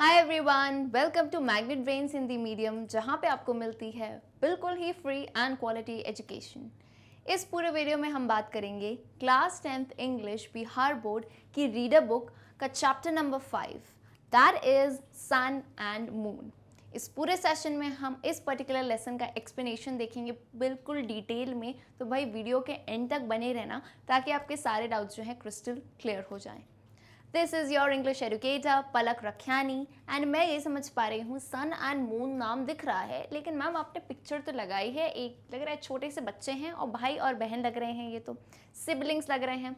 Hi everyone welcome to Magnet Brains in medium जहाँ पे आपको मिलती है बिल्कुल ही फ्री एंड क्वालिटी एजुकेशन इस पूरे वीडियो में हम बात करेंगे class tenth English Bihar board की रीडर बुक का chapter number five that is sun and moon इस पूरे सेशन में हम इस पर्टिकुलर लेसन का एक्सप्लेनेशन देखेंगे बिल्कुल डिटेल में तो भाई वीडियो के एंड तक बने रहना ताकि आपके सारे डाउट्स जो हैं क्रिस्टल क्लियर हो जाएं this is your English educator Palak Rakhyani and मैं ये समझ पा रही हूँ सन एंड मून नाम दिख रहा है लेकिन मैम आपने पिक्चर तो लगाई है एक लग रहा है छोटे से बच्चे हैं और भाई और बहन लग रहे हैं ये तो सिबलिंग्स लग रहे हैं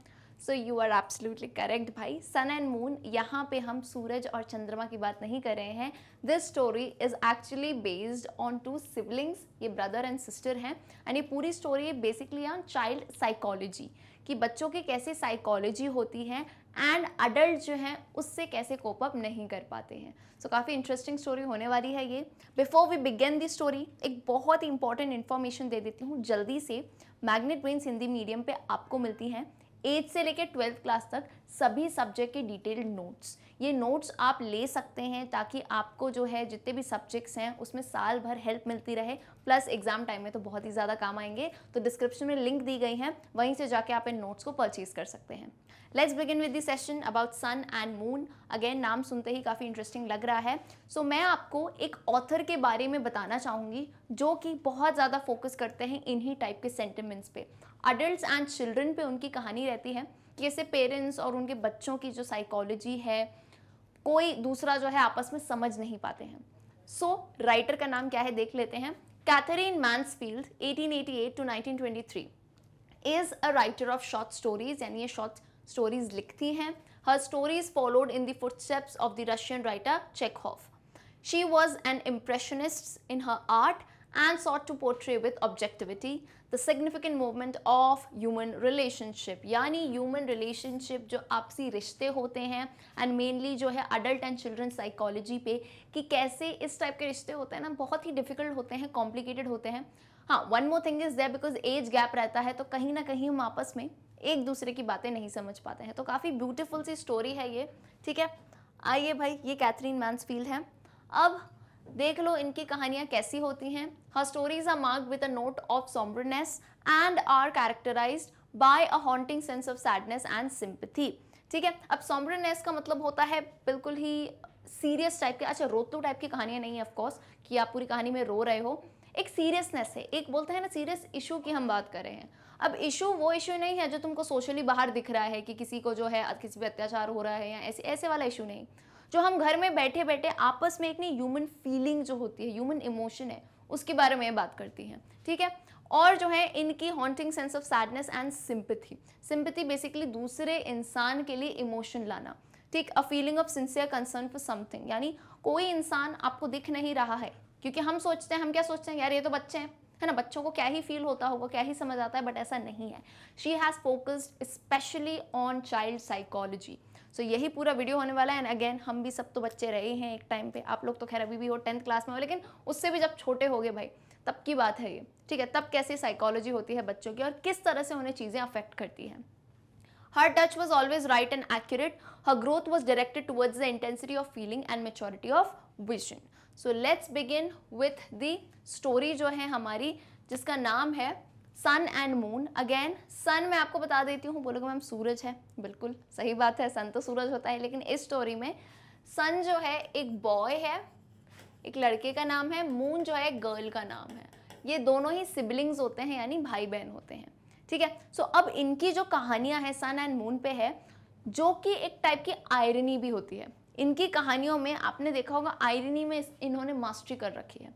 so you are absolutely correct भाई सन एंड मून यहाँ पे हम सूरज और चंद्रमा की बात नहीं कर रहे हैं this story is actually based on two siblings ये ब्रदर एंड सिस्टर हैं एंड ये पूरी story basically on child psychology कि बच्चों की कैसे साइकोलॉजी होती है एंड अडल्ट जो हैं उससे कैसे कोप अप नहीं कर पाते हैं सो so, काफ़ी इंटरेस्टिंग स्टोरी होने वाली है ये before we begin the story एक बहुत ही इंपॉर्टेंट इन्फॉर्मेशन दे देती हूँ जल्दी से मैग्नेट ब्रेन्स हिंदी मीडियम पे आपको मिलती हैं एट से लेकर ट्वेल्थ क्लास तक सभी सब्जेक्ट के डिटेल्ड नोट्स ये नोट्स आप ले सकते हैं ताकि आपको जो है जितने भी सब्जेक्ट्स हैं उसमें साल भर हेल्प मिलती रहे प्लस एग्जाम टाइम में तो बहुत ही ज़्यादा काम आएंगे तो डिस्क्रिप्शन में लिंक दी गई हैं वहीं से जाके आप इन नोट्स को परचेज कर सकते हैं let's begin with the session about sun and moon again नाम सुनते ही काफ़ी इंटरेस्टिंग लग रहा है सो so, मैं आपको एक ऑथर के बारे में बताना चाहूँगी जो कि बहुत ज़्यादा फोकस करते हैं इन्हीं टाइप के सेंटिमेंट्स पे अडल्ट एंड चिल्ड्रन पे उनकी कहानी रहती है कैसे पेरेंट्स और उनके बच्चों की जो साइकोलॉजी है कोई दूसरा जो है आपस में समझ नहीं पाते हैं सो so, राइटर का नाम क्या है देख लेते हैं Katherine Mansfield 1888 to 1923 is a writer of short stories यानी ये शॉर्ट स्टोरीज लिखती हैं her stories followed in the footsteps of the Russian writer Chekhov she was an impressionist in her art and sought to portray with objectivity the significant movement of human relationship यानी human relationship जो आपसी रिश्ते होते हैं and mainly जो है adult and children psychology पे कि कैसे इस type के रिश्ते होते हैं ना बहुत ही difficult होते हैं complicated होते हैं हाँ one more thing is there because age gap रहता है तो कहीं ना कहीं हम आपस में एक दूसरे की बातें नहीं समझ पाते हैं तो काफ़ी ब्यूटीफुल सी स्टोरी है ये ठीक है आइए भाई ये कैथरीन मैंसफील्ड है अब देख लो इनकी कहानियां कैसी होती हैं her stories are mark with a note of somberness and are characterise by a haunting sense of sadness and sympathy ठीक है अब सॉम्बरनेस का मतलब होता है बिल्कुल ही सीरियस टाइप के अच्छा रोतो टाइप की कहानियां नहीं है ऑफकोर्स कि आप पूरी कहानी में रो रहे हो एक सीरियसनेस है एक बोलते हैं ना सीरियस इशू की हम बात कर रहे हैं अब इशू वो इशू नहीं है जो तुमको सोशली बाहर दिख रहा है कि किसी को जो है किसी पे अत्याचार हो रहा है या ऐसे ऐसे वाला इशू नहीं जो हम घर में बैठे बैठे आपस में एक नहीं ह्यूमन फीलिंग जो होती है ह्यूमन इमोशन है उसके बारे में बात करती हैं ठीक है और जो है इनकी haunting sense of sadness and sympathy sympathy basically दूसरे इंसान के लिए इमोशन लाना ठीक a feeling of sincere concern for something यानी कोई इंसान आपको दिख नहीं रहा है क्योंकि हम सोचते हैं हम क्या सोचते हैं यार ये तो बच्चे हैं है ना बच्चों को क्या ही फील होता होगा क्या ही समझ आता है बट ऐसा नहीं है she has focused specially on child psychology so so, यही पूरा वीडियो होने वाला है एंड अगेन हम भी सब तो बच्चे रहे हैं एक टाइम पे आप लोग तो खैर अभी भी हो टेंथ क्लास में हो लेकिन उससे भी जब छोटे हो गए भाई तब की बात है ये ठीक है तब कैसी साइकोलॉजी होती है बच्चों की और किस तरह से उन्हें चीज़ें अफेक्ट करती हैं her touch was always right and accurate her growth was directed towards the intensity of feeling and maturity of vision so let's begin with the story जो है हमारी जिसका नाम है sun and moon again sun मैं आपको बता देती हूँ बोलोगे मैम सूरज है बिल्कुल सही बात है सन तो सूरज होता है लेकिन इस स्टोरी में सन जो है एक बॉय है एक लड़के का नाम है मून जो है गर्ल का नाम है ये दोनों ही सिबलिंग्स होते हैं यानी भाई बहन होते हैं ठीक है सो so, अब इनकी जो कहानियाँ हैं सन एंड मून पे है जो कि एक टाइप की आयरनी भी होती है इनकी कहानियों में आपने देखा होगा आयरनी में इन्होंने मास्टरी कर रखी है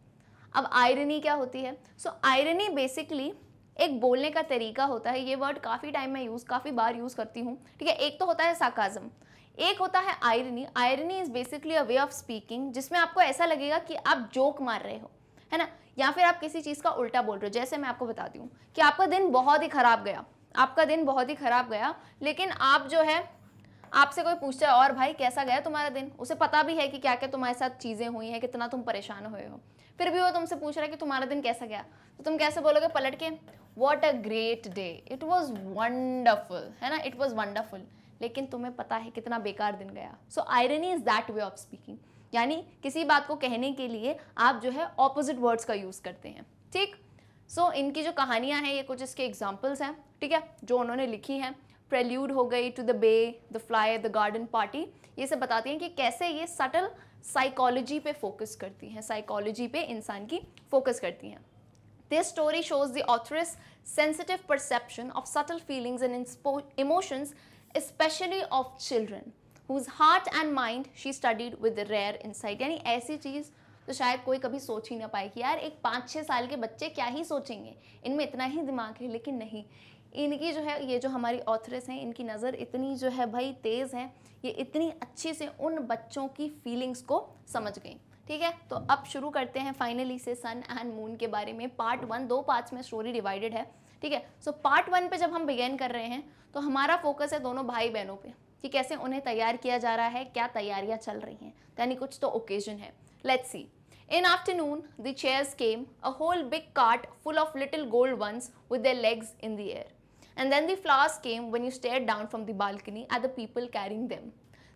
अब आयरनी क्या होती है सो आयरनी बेसिकली एक बोलने का तरीका होता है ये वर्ड काफ़ी टाइम मैं यूज़ काफ़ी बार यूज़ करती हूँ ठीक है एक तो होता है साकाजम एक होता है irony irony is basically a way of speaking जिसमें आपको ऐसा लगेगा कि आप जोक मार रहे हो है ना या फिर आप किसी चीज़ का उल्टा बोल रहे हो जैसे मैं आपको बता दूँ कि आपका दिन बहुत ही ख़राब गया आपका दिन बहुत ही ख़राब गया लेकिन आप जो है आपसे कोई पूछता है और भाई कैसा गया तुम्हारा दिन उसे पता भी है कि क्या क्या तुम्हारे साथ चीज़ें हुई हैं कितना तुम परेशान हुए हो फिर भी वो तुमसे पूछ रहा है कि तुम्हारा दिन कैसा गया तो तुम कैसे बोलोगे पलट के what a great day it was wonderful है ना इट वॉज वंडरफुल लेकिन तुम्हें पता है कितना बेकार दिन गया so irony is that way of speaking यानी किसी बात को कहने के लिए आप जो है ऑपोजिट वर्ड्स का यूज़ करते हैं ठीक सो so, इनकी जो कहानियाँ हैं ये कुछ इसके एग्जाम्पल्स हैं ठीक है जो उन्होंने लिखी हैं प्रेल्यूड हो गई to the bay the fly the garden party ये सब बताती हैं कि कैसे ये सटल साइकोलॉजी पे फोकस करती हैं साइकोलॉजी पे इंसान की फोकस करती हैं This story shows the author's sensitive perception of subtle feelings and emotions, especially of children, whose heart and mind she studied with rare insight. यानी ऐसी चीज़ तो शायद कोई कभी सोच ही ना पाए कि यार एक पाँच छः साल के बच्चे क्या ही सोचेंगे इनमें इतना ही दिमाग है लेकिन नहीं इनकी जो है ये जो हमारी ऑथरेस हैं इनकी नज़र इतनी जो है भाई तेज़ है ये इतनी अच्छे से उन बच्चों की फीलिंग्स को समझ गई ठीक है तो अब शुरू करते हैं फाइनली से सन एंड मून के बारे में पार्ट वन दो पार्ट में स्टोरी डिवाइडेड है ठीक है सो पार्ट वन पे जब हम बिगेन कर रहे हैं तो हमारा फोकस है दोनों भाई बहनों पे कि कैसे उन्हें तैयार किया जा रहा है क्या तैयारियां चल रही हैं यानी कुछ तो ओकेजन है let's see in afternoon the chairs came a whole big cart full of little gold ones with the legs in the air and then the flowers came one you stair down from the balcony at the people carrying them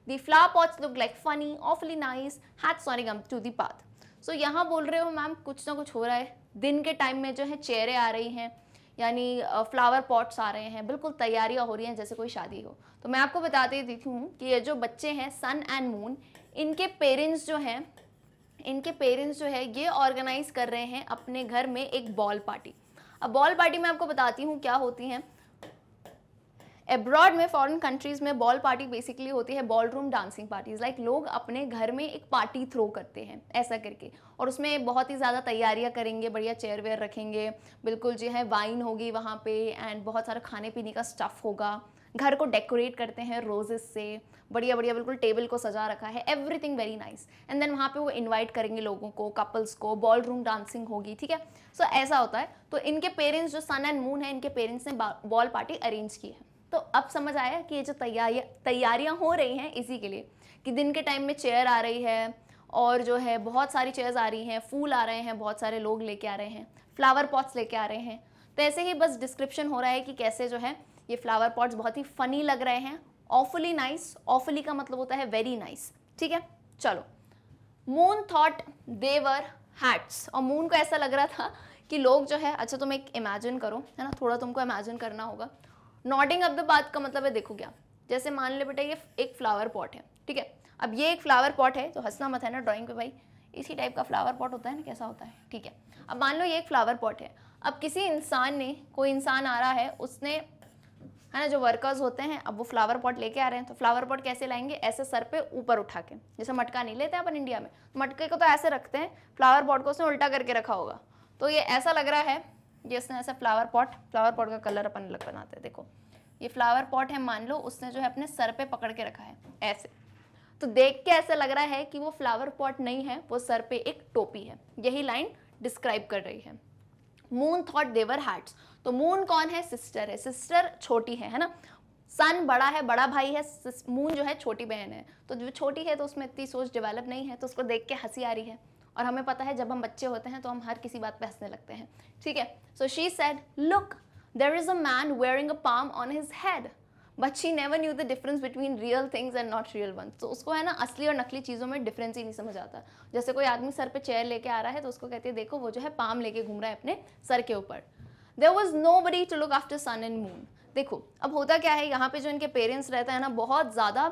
the flower pots look like funny awfully nice hat sawing up to the path so यहाँ बोल रहे हो ma'am कुछ ना कुछ हो रहा है दिन के टाइम में जो है चेहरे आ रही हैं यानी फ्लावर पॉट्स आ रहे हैं बिल्कुल तैयारियां हो रही हैं जैसे कोई शादी हो तो मैं आपको बता देती हूँ कि ये जो बच्चे हैं सन एंड मून इनके पेरेंट्स जो हैं इनके पेरेंट्स जो है ये ऑर्गेनाइज कर रहे हैं अपने घर में एक बॉल पार्टी अब बॉल पार्टी मैं आपको बताती हूँ क्या होती हैं एब्रॉड में फॉरेन कंट्रीज़ में बॉल पार्टी बेसिकली होती है ballroom dancing parties like लोग अपने घर में एक पार्टी थ्रो करते हैं ऐसा करके और उसमें बहुत ही ज़्यादा तैयारियाँ करेंगे बढ़िया चेयर वेयर रखेंगे बिल्कुल जो है वाइन होगी वहाँ पे एंड बहुत सारा खाने पीने का स्टफ़ होगा घर को डेकोरेट करते हैं रोजेस से बढ़िया बढ़िया बिल्कुल टेबल को सजा रखा है everything very nice and then वहाँ पे वो इनवाइट करेंगे लोगों को कपल्स को बॉल रूम डांसिंग होगी ठीक है सो so, ऐसा होता है तो इनके पेरेंट्स जो सन एंड मून है इनके पेरेंट्स ने बॉल पार्टी अरेंज की है तो अब समझ आया कि ये जो तैयारियाँ तैयारियाँ हो रही हैं इसी के लिए कि दिन के टाइम में चेयर आ रही है और जो है बहुत सारी चेयर्स आ रही हैं फूल आ रहे हैं बहुत सारे लोग लेके आ रहे हैं फ्लावर पॉट्स लेके आ रहे हैं तो ऐसे ही बस डिस्क्रिप्शन हो रहा है कि कैसे जो है ये फ्लावर पॉट्स बहुत ही फ़नी लग रहे हैं ऑफुली नाइस ऑफुली का मतलब होता है वेरी नाइस ठीक है चलो मून थॉट देवर हैट्स और मून को ऐसा लग रहा था कि लोग जो है अच्छा तुम एक इमेजिन करो है ना थोड़ा तुमको इमेजिन करना होगा नॉटिंग अप द बात का मतलब है देखो क्या जैसे मान ले बेटा ये एक फ्लावर पॉट है ठीक है अब ये एक फ्लावर पॉट है तो हंसना मत है ना ड्राइंग पे भाई इसी टाइप का फ्लावर पॉट होता है ना कैसा होता है ठीक है अब मान लो ये एक फ्लावर पॉट है अब किसी इंसान ने कोई इंसान आ रहा है उसने है ना जो वर्कर्स होते हैं अब वो फ्लावर पॉट लेके आ रहे हैं तो फ्लावर पॉट कैसे लाएंगे ऐसे सर पे ऊपर उठा के जैसे मटका नहीं लेते हैं अपन इंडिया में तो मटके को तो ऐसे रखते हैं फ्लावर पॉट को उसने उल्टा करके रखा होगा तो ये ऐसा लग रहा है ये उसने ऐसा फ्लावर पॉट फ्लावर पॉट का कलर अपन अलग बनाते हैं देखो ये फ्लावर पॉट है मान लो उसने जो है अपने सर पे पकड़ के रखा है ऐसे तो देख के ऐसा लग रहा है कि वो फ्लावर पॉट नहीं है वो सर पे एक टोपी है यही लाइन डिस्क्राइब कर रही है मून थॉट देवर हार्ट्स तो मून कौन है सिस्टर है सिस्टर छोटी है है ना सन बड़ा है बड़ा भाई है मून जो है छोटी बहन है तो जो छोटी है तो उसमें इतनी सोच डेवलप नहीं है तो उसको देख के हंसी आ रही है और हमें पता है जब हम बच्चे होते हैं तो हम हर किसी बात पर हंसने लगते हैं ठीक है so she said look there is a man wearing a palm on his head but she never knew the difference between real things and not real one तो उसको है ना असली और नकली चीज़ों में डिफरेंस ही नहीं समझ आता जैसे कोई आदमी सर पे चेयर लेके आ रहा है तो उसको कहती है देखो वो जो है पाम लेके घूम रहा है अपने सर के ऊपर there was nobody to look after Sun and Moon देखो अब होता क्या है यहाँ पे जो इनके पेरेंट्स रहता है ना बहुत ज़्यादा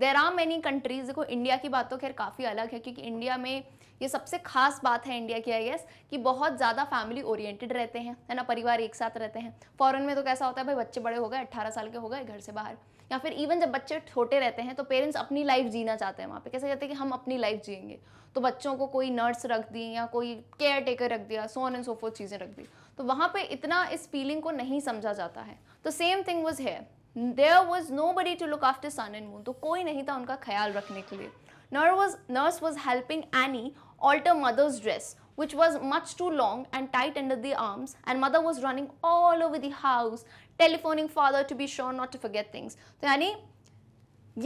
देर आर मैनी कंट्रीज़ देखो इंडिया की बात तो खैर काफ़ी अलग है क्योंकि इंडिया में ये सबसे खास बात है इंडिया की आई एस कि बहुत ज़्यादा फैमिली ओरिएंटेड रहते हैं है ना परिवार एक साथ रहते हैं फॉरेन में तो कैसा होता है भाई बच्चे बड़े हो गए अट्ठारह साल के हो गए घर से बाहर या फिर इवन जब बच्चे छोटे रहते हैं तो पेरेंट्स अपनी लाइफ जीना चाहते हैं वहाँ पे कैसे कहते हैं कि हम अपनी लाइफ जियेंगे तो बच्चों को कोई नर्स रख दी या कोई केयर टेकर रख दिया सोन एंड सोफो चीज़ें रख दी तो वहाँ पे इतना इस फीलिंग को नहीं समझा जाता है तो सेम थिंग वॉज है there was nobody to look after Sun and Moon तो कोई नहीं था उनका ख्याल रखने के लिए nurse was helping Annie alter mother's dress which was much too long and tight under the arms and mother was running all over the house telephoning father to be sure not to forget things to yani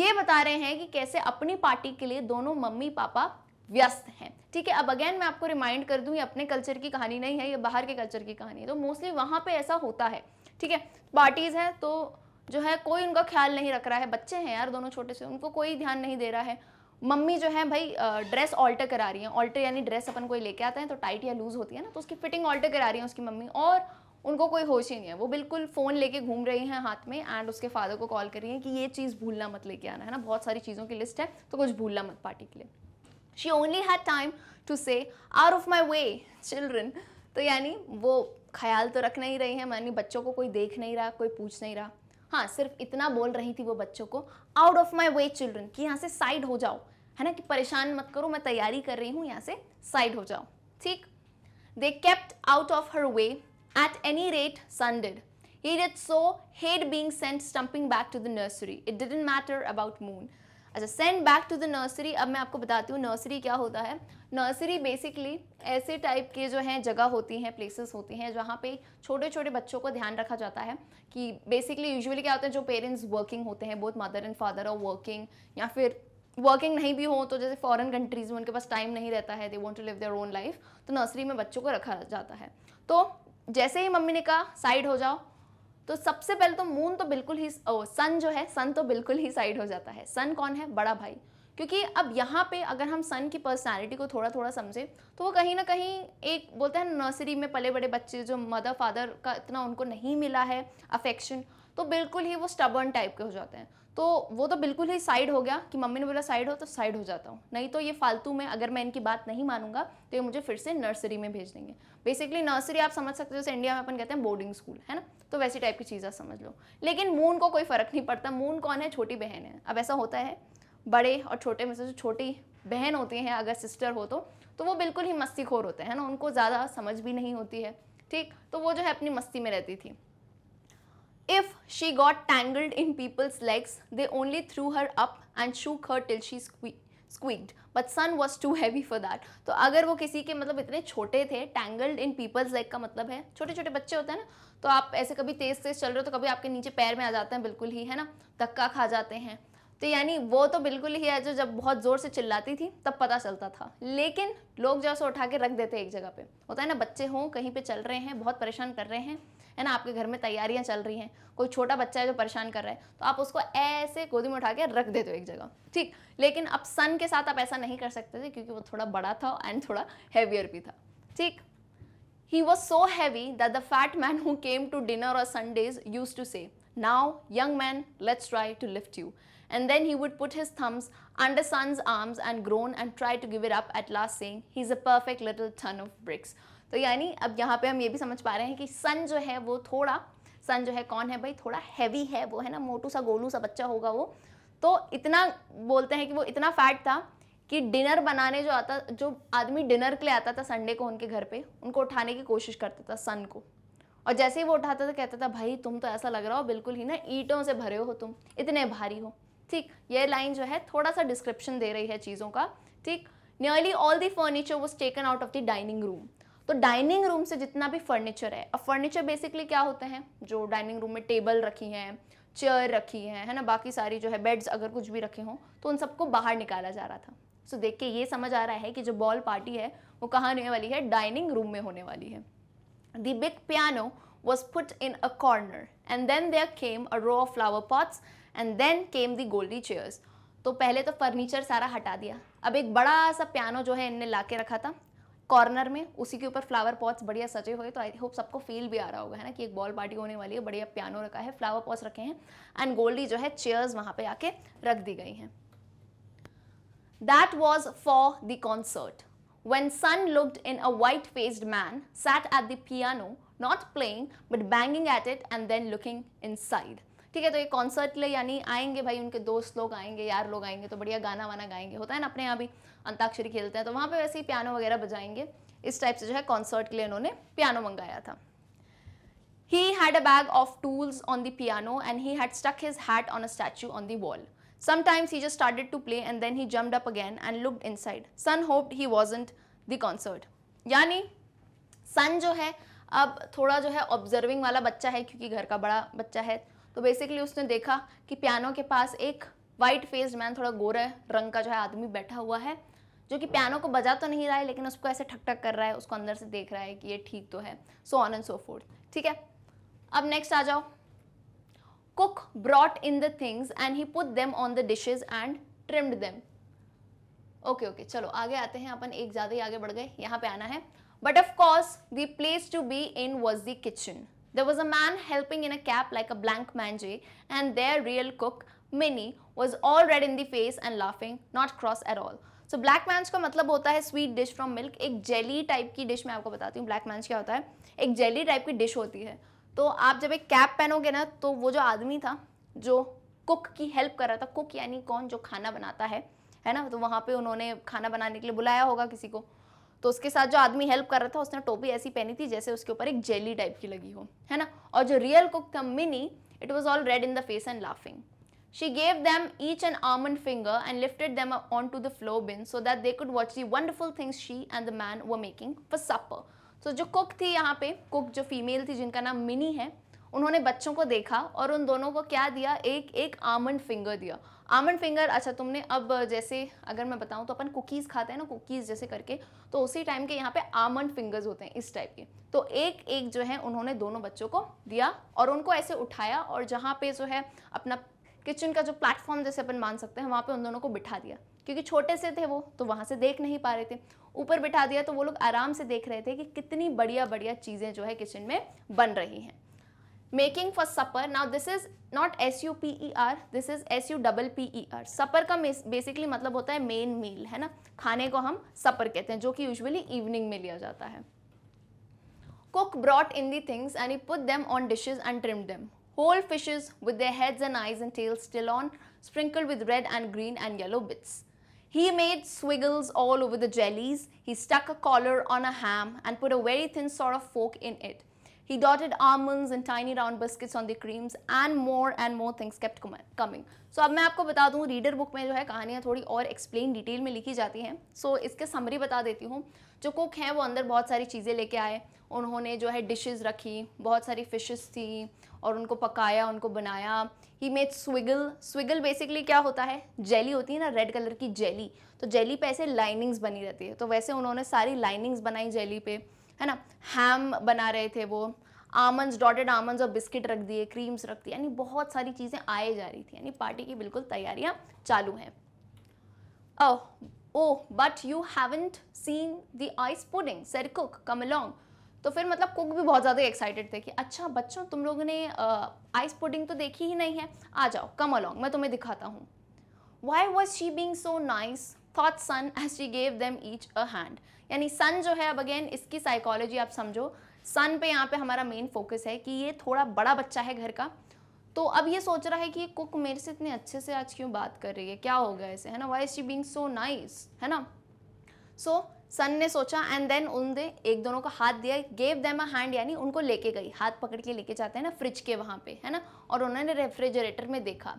ye bata rahe hain ki kaise apni party ke liye dono mummy papa व्यस्त हैं ठीक है अब again मैं आपको remind कर दूं ये अपने कल्चर की कहानी नहीं है ये बाहर के कल्चर की कहानी है तो मोस्टली वहाँ पे ऐसा होता है ठीक है पार्टीज़ हैं तो जो है कोई उनका ख्याल नहीं रख रहा है बच्चे हैं यार दोनों छोटे से उनको कोई ध्यान नहीं दे रहा है मम्मी जो है भाई ड्रेस ऑल्टर करा रही हैं ऑल्टर यानी ड्रेस अपन कोई लेके आता है तो टाइट या लूज़ होती है ना तो उसकी फिटिंग ऑल्टर करा रही है उसकी मम्मी और उनको कोई होश ही नहीं है वो बिल्कुल फ़ोन लेके घूम रही हैं हाथ में एंड उसके फादर को कॉल कर रही हैं कि ये चीज़ भूलना मत लेके आना है ना बहुत सारी चीज़ों की लिस्ट है तो कुछ भूलना मत पार्टी के लिए she only had time to say are of my way children तो यानी वो ख्याल तो रख नहीं रही हैं मानी बच्चों को कोई देख नहीं रहा कोई पूछ नहीं रहा हाँ सिर्फ इतना बोल रही थी वो बच्चों को out of my way children कि यहाँ से साइड हो जाओ है ना कि परेशान मत करो मैं तैयारी कर रही हूँ यहाँ से साइड हो जाओ ठीक they kept out of her way at any rate Sun did He did so, hate being sent stumping back to the nursery. It didn't matter about Moon. अच्छा send back to the nursery अब मैं आपको बताती हूँ nursery क्या होता है nursery basically ऐसे टाइप के जो हैं जगह होती हैं प्लेसेस होती हैं जहाँ पे छोटे छोटे बच्चों को ध्यान रखा जाता है कि बेसिकली यूजुअली क्या होता है जो पेरेंट्स वर्किंग होते हैं बहुत मदर एंड फादर और वर्किंग या फिर वर्किंग नहीं भी हो तो जैसे फॉरेन कंट्रीज़ में उनके पास टाइम नहीं रहता है they want to live their own life तो नर्सरी में बच्चों को रखा जाता है तो जैसे ही मम्मी ने कहा साइड हो जाओ तो सबसे पहले तो मून तो बिल्कुल ही ओ, सन जो है सन तो बिल्कुल ही साइड हो जाता है सन कौन है बड़ा भाई क्योंकि अब यहाँ पे अगर हम सन की पर्सनालिटी को थोड़ा थोड़ा समझे तो वो कहीं ना कहीं एक बोलते हैं नर्सरी में पले बड़े बच्चे जो मदर फादर का इतना उनको नहीं मिला है अफेक्शन तो बिल्कुल ही वो स्टबर्न टाइप के हो जाते हैं तो वो तो बिल्कुल ही साइड हो गया कि मम्मी ने बोला साइड हो तो साइड हो जाता हूँ नहीं तो ये फालतू में अगर मैं इनकी बात नहीं मानूंगा तो ये मुझे फिर से नर्सरी में भेज देंगे बेसिकली नर्सरी आप समझ सकते हो जैसे इंडिया में अपन कहते हैं बोर्डिंग स्कूल है ना तो वैसी टाइप की चीज़ आप समझ लो लेकिन मून को कोई फ़र्क नहीं पड़ता मून कौन है छोटी बहन है अब ऐसा होता है बड़े और छोटे में से जो छोटी बहन होती हैं अगर सिस्टर हो तो तो वो बिल्कुल ही मस्तीखोर होते हैं ना उनको ज़्यादा समझ भी नहीं होती है ठीक तो वो जो है अपनी मस्ती में रहती थी If she got tangled in people's legs, they only threw her up and shook her till she squeaked. Squeaked but Sun was too heavy for that तो अगर वो किसी के मतलब इतने छोटे थे टैंगल्ड इन पीपल्स लेग का मतलब है छोटे छोटे बच्चे होते हैं ना तो आप ऐसे कभी तेज़ तेज़ चल रहे हो तो कभी आपके नीचे पैर में आ जाते हैं बिल्कुल ही है ना धक्का खा जाते हैं तो यानी वो तो बिल्कुल ही है जो जब बहुत ज़ोर से चिल्लाती थी तब पता चलता था लेकिन लोग जो है उठा के रख देते एक जगह पे होता है ना बच्चे हों कहीं पे चल रहे हैं बहुत परेशान कर रहे हैं है ना आपके घर में तैयारियां चल रही हैं कोई छोटा बच्चा है जो परेशान कर रहा है तो आप उसको ऐसे गोदी में उठा के रख दे दो एक जगह ठीक लेकिन अब सन के साथ आप ऐसा नहीं कर सकते थे क्योंकि वो थोड़ा बड़ा था एंड थोड़ा हैवियर भी था ठीक ही was so heavy that the fat man who came to dinner और Sun used to say now young man let's try to lift you and then he would put his thumbs under Sun's arms and groan and try to give it up at last saying he is a perfect little ton of तो यानी अब यहाँ पे हम ये भी समझ पा रहे हैं कि सन जो है वो थोड़ा सन जो है कौन है भाई थोड़ा हैवी है वो है ना मोटू सा गोलू सा बच्चा होगा वो तो इतना बोलते हैं कि वो इतना फैट था कि डिनर बनाने जो आता जो आदमी डिनर के लिए आता था संडे को उनके घर पे उनको उठाने की कोशिश करता था सन को और जैसे ही वो उठाता था कहता था भाई तुम तो ऐसा लग रहा हो बिल्कुल ही ना ईटों से भरे हो तुम इतने भारी हो ठीक ये लाइन जो है थोड़ा सा डिस्क्रिप्शन दे रही है चीज़ों का ठीक nearly all the furniture was taken out of the dining room तो डाइनिंग रूम से जितना भी फर्नीचर है अब फर्नीचर बेसिकली क्या होते हैं जो डाइनिंग रूम में टेबल रखी हैं चेयर रखी है है ना बाकी सारी जो है बेड्स अगर कुछ भी रखे हों तो उन सबको बाहर निकाला जा रहा था सो देख के ये समझ आ रहा है कि जो बॉल पार्टी है वो कहाँ होने वाली है डाइनिंग रूम में होने वाली है the big piano was put in a corner and then there came a row of flower pots and then came the goldy chairs तो पहले तो फर्नीचर सारा हटा दिया अब एक बड़ा सा पियानो जो है इनने ला के रखा था कॉर्नर में उसी के ऊपर फ्लावर पॉट्स बढ़िया सजे हुए तो आई होप सबको फील भी आ रहा होगा है ना कि एक बॉल पार्टी होने वाली है बढ़िया पियानो रखा है फ्लावर पॉट्स रखे हैं एंड गोल्डी जो है चेयर्स वहां पे आके रख दी गई हैं that was for the concert when Sun looked in a white faced man sat at the piano, not playing but banging at it and then looking ठीक है तो ये कॉन्सर्ट के लिए यानी आएंगे भाई उनके दोस्त लोग आएंगे यार लोग आएंगे तो बढ़िया गाना वाना गाएंगे होता है ना अपने यहाँ भी अंताक्षरी खेलते हैं तो वहाँ पर वैसे ही पियानो वगैरह बजाएंगे इस टाइप से जो है कॉन्सर्ट के लिए इन्होंने पियानो मंगाया था He had a bag of tools on the piano and he had stuck his hat on a statue on the wall. Sometimes he just started to play and then he jumped up again and looked inside. Sun hoped he wasn't the concert. यानी Sun जो है अब थोड़ा जो है observing वाला बच्चा है क्योंकि घर का बड़ा बच्चा है तो बेसिकली उसने देखा कि पियानो के पास एक वाइट फेस्ड मैन थोड़ा गोरे रंग का जो है आदमी बैठा हुआ है जो कि पियानो को बजा तो नहीं रहा है लेकिन उसको ऐसे ठक ठक कर रहा है उसको अंदर से देख रहा है कि ये ठीक तो है so on and so forth ठीक है अब नेक्स्ट आ जाओ cook brought in the things and he put them on the dishes and trimmed them okay okay चलो आगे आते हैं अपन एक ज़्यादा ही आगे बढ़ गए यहाँ पे आना है but of course the place to be in was the kitchen There was a man helping in a cap like a blank manji and their real cook, Minnie, was all red in the face and laughing, not cross at all. So blancmange का मतलब होता है sweet dish from milk एक jelly type की डिश मैं आपको बताती हूँ ब्लैक मैंच क्या होता है एक जेली टाइप की डिश होती है तो आप जब एक कैप पहनोगे ना तो वो जो आदमी था जो कुक की हेल्प कर रहा था कुक यानी कौन जो खाना बनाता है है ना तो वहाँ पे उन्होंने खाना बनाने के लिए बुलाया होगा किसी को तो उसके साथ जो आदमी हेल्प कर रहा था उसने टोपी ऐसी पहनी थी जैसे उसके ऊपर एक जेली टाइप की लगी हो है ना और जो रियल कुक था Minnie it was all red in the face and laughing She gave them each an almond finger and lifted them on to the flour bin so that they could watch the wonderful things she and the man were making for supper So जो cook थी यहाँ पे cook जो female थी जिनका नाम mini है उन्होंने बच्चों को देखा और उन दोनों को क्या दिया एक एक आमंड फिंगर दिया आमंड फिंगर अच्छा तुमने अब जैसे अगर मैं बताऊँ तो अपन कुकीज़ खाते हैं ना कुकीज़ जैसे करके तो उसी टाइम के यहाँ पे आमंड फिंगर्स होते हैं इस टाइप के तो एक एक जो है उन्होंने दोनों बच्चों को दिया और उनको ऐसे उठाया और जहाँ पे जो है अपना किचन का जो प्लेटफॉर्म जैसे अपन मान सकते हैं वहाँ पे उन दोनों को बिठा दिया क्योंकि छोटे से थे वो तो वहाँ से देख नहीं पा रहे थे ऊपर बिठा दिया तो वो लोग आराम से देख रहे थे कि कितनी बढ़िया बढ़िया चीज़ें जो है किचन में बन रही हैं making for supper now this is not S U P E R this is S U double P E R supper का बेसिकली मतलब होता है मेन मील है ना खाने को हम सपर कहते हैं जो कि यूजली इवनिंग में लिया जाता है cook brought in the things and he put them on dishes and trim them whole fishes with heads and eyes and tails still on sprinkle with red and green and yellow bits He made swiggles all over the jellies. He stuck a collar on a ham and put a very thin sort of fork in it. He dotted almonds and tiny round biscuits on the creams and more and more things kept coming. So अब मैं आपको बता दूँ reader book में जो है कहानियाँ थोड़ी और एक्सप्लेन डिटेल में लिखी जाती हैं सो so, इसके summary बता देती हूँ जो कुक हैं वो अंदर बहुत सारी चीज़ें लेके आए उन्होंने जो है dishes रखी बहुत सारी fishes थी और उनको पकाया उनको बनाया ही made स्विगल स्विगल बेसिकली क्या होता है Jelly होती है ना रेड कलर की जेली तो जेली पे ऐसे लाइनिंग्स बनी रहती है तो वैसे उन्होंने सारी लाइनिंग्स बनाई जेली पे है ना हैम बना रहे थे वो आमंड्स डॉटेड आमंड्स और बिस्किट रख दिए क्रीम्स रख दिए यानी बहुत सारी चीज़ें आए जा रही थी यानी पार्टी की बिल्कुल तैयारियां चालू हैं oh but you haven't seen the ice pudding sir cook come along तो फिर मतलब कुक भी बहुत ज़्यादा एक्साइटेड थे कि अच्छा बच्चों तुम लोगों ने आइस uh, पुडिंग तो देखी ही नहीं है आ जाओ कम अलोंग मैं तुम्हें दिखाता हूँ why was she being so nice thought Sun as she gave them each a hand यानी सन जो है अब अगेन इसकी साइकोलॉजी आप समझो सन पे यहाँ पे हमारा मेन फोकस है कि ये थोड़ा बड़ा बच्चा है घर का तो अब ये सोच रहा है कि कुक मेरे से इतने अच्छे से आज क्यों बात कर रही है क्या गया इसे है ना why she being so nice है ना सो so, सन ने सोचा एंड देन उनने एक दोनों को हाथ दिया गेव देम अ हैंड यानी उनको लेके गई हाथ पकड़ के लेके जाते हैं ना फ्रिज के वहाँ पे है ना और उन्होंने रेफ्रिजरेटर में देखा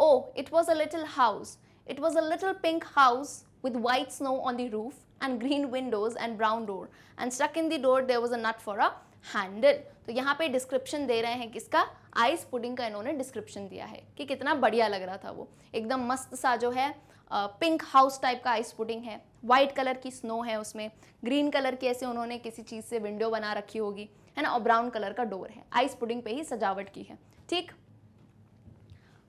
oh it was a little house it was a little pink house with white snow on the roof and green windows and brown door and stuck in the door there was a nut for a handle तो यहाँ पे description दे रहे हैं किसका ice pudding का इन्होंने description दिया है कि कितना बढ़िया लग रहा था वो एकदम मस्त सा जो है पिंक हाउस टाइप का आइस पुडिंग है वाइट कलर की स्नो है उसमें ग्रीन कलर की ऐसे उन्होंने किसी चीज़ से विंडो बना रखी होगी है ना और ब्राउन कलर का डोर है आइस पुडिंग पे ही सजावट की है ठीक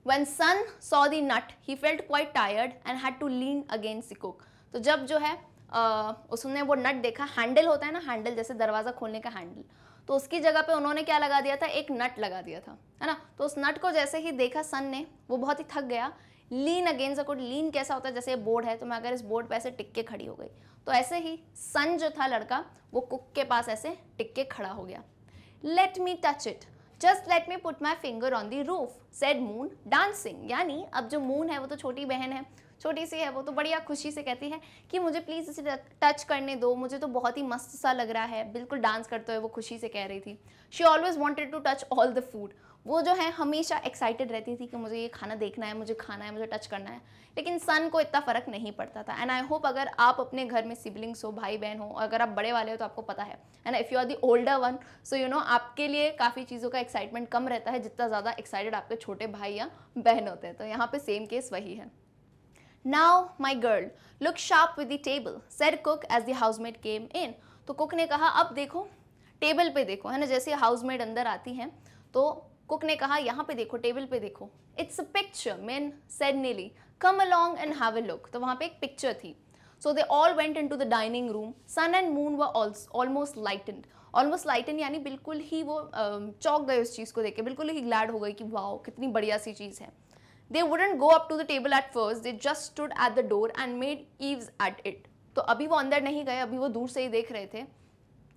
when Sun saw the nut he felt quite tired and had to lean against the cook तो जब जो है उसने वो नट देखा हैंडल होता है ना हैंडल जैसे दरवाज़ा खोलने का हैंडल तो उसकी जगह पे उन्होंने क्या लगा दिया था एक नट लगा दिया था है ना तो उस नट को जैसे ही देखा सन ने वो बहुत ही थक गया लीन अगेंस्ट अ लीन कैसा होता है जैसे बोर्ड है तो मैं अगर इस बोर्ड पर ऐसे टिक्के खड़ी हो गई तो ऐसे ही सन जो था लड़का वो कुक के पास ऐसे टिक्के खड़ा हो गया let me touch it just let me put my finger on the roof said Moon dancing यानी अब जो मून है वो तो छोटी बहन है छोटी सी है वो तो बढ़िया खुशी से कहती है कि मुझे प्लीज़ इसे टच करने दो मुझे तो बहुत ही मस्त सा लग रहा है बिल्कुल डांस करते हुए वो खुशी से कह रही थी she always wanted to touch all the food वो जो है हमेशा एक्साइटेड रहती थी कि मुझे ये खाना देखना है मुझे खाना है मुझे टच करना है लेकिन सन को इतना फ़र्क नहीं पड़ता था एंड आई होप अगर आप अपने घर में सिबलिंग्स हो भाई बहन हो अगर आप बड़े वाले हो तो आपको पता है and if you are the older one so you know आपके लिए काफ़ी चीज़ों का एक्साइटमेंट कम रहता है जितना ज़्यादा एक्साइटेड आपके छोटे भाई या बहन होते हैं तो यहाँ पर सेम केस वही है now my girl look sharp with the table said cook as the maid came in तो कुक ने कहा अब देखो टेबल पे देखो है ना जैसे हाउस मेड अंदर आती हैं तो कुक ने कहा यहाँ पे देखो टेबल पे देखो it's a picture men said Nellie come along and have a look तो वहाँ पे एक पिक्चर थी so they all went into the dining room Sun and Moon were almost lightened almost lightened यानी बिल्कुल ही वो चौक गए उस चीज़ को देख के बिल्कुल ही ग्लैड हो गए कि वाह कितनी बढ़िया सी चीज़ है they wouldn't go up to the table at first they just stood at the door and made eyes at it तो अभी वो अंदर नहीं गए अभी वो दूर से ही देख रहे थे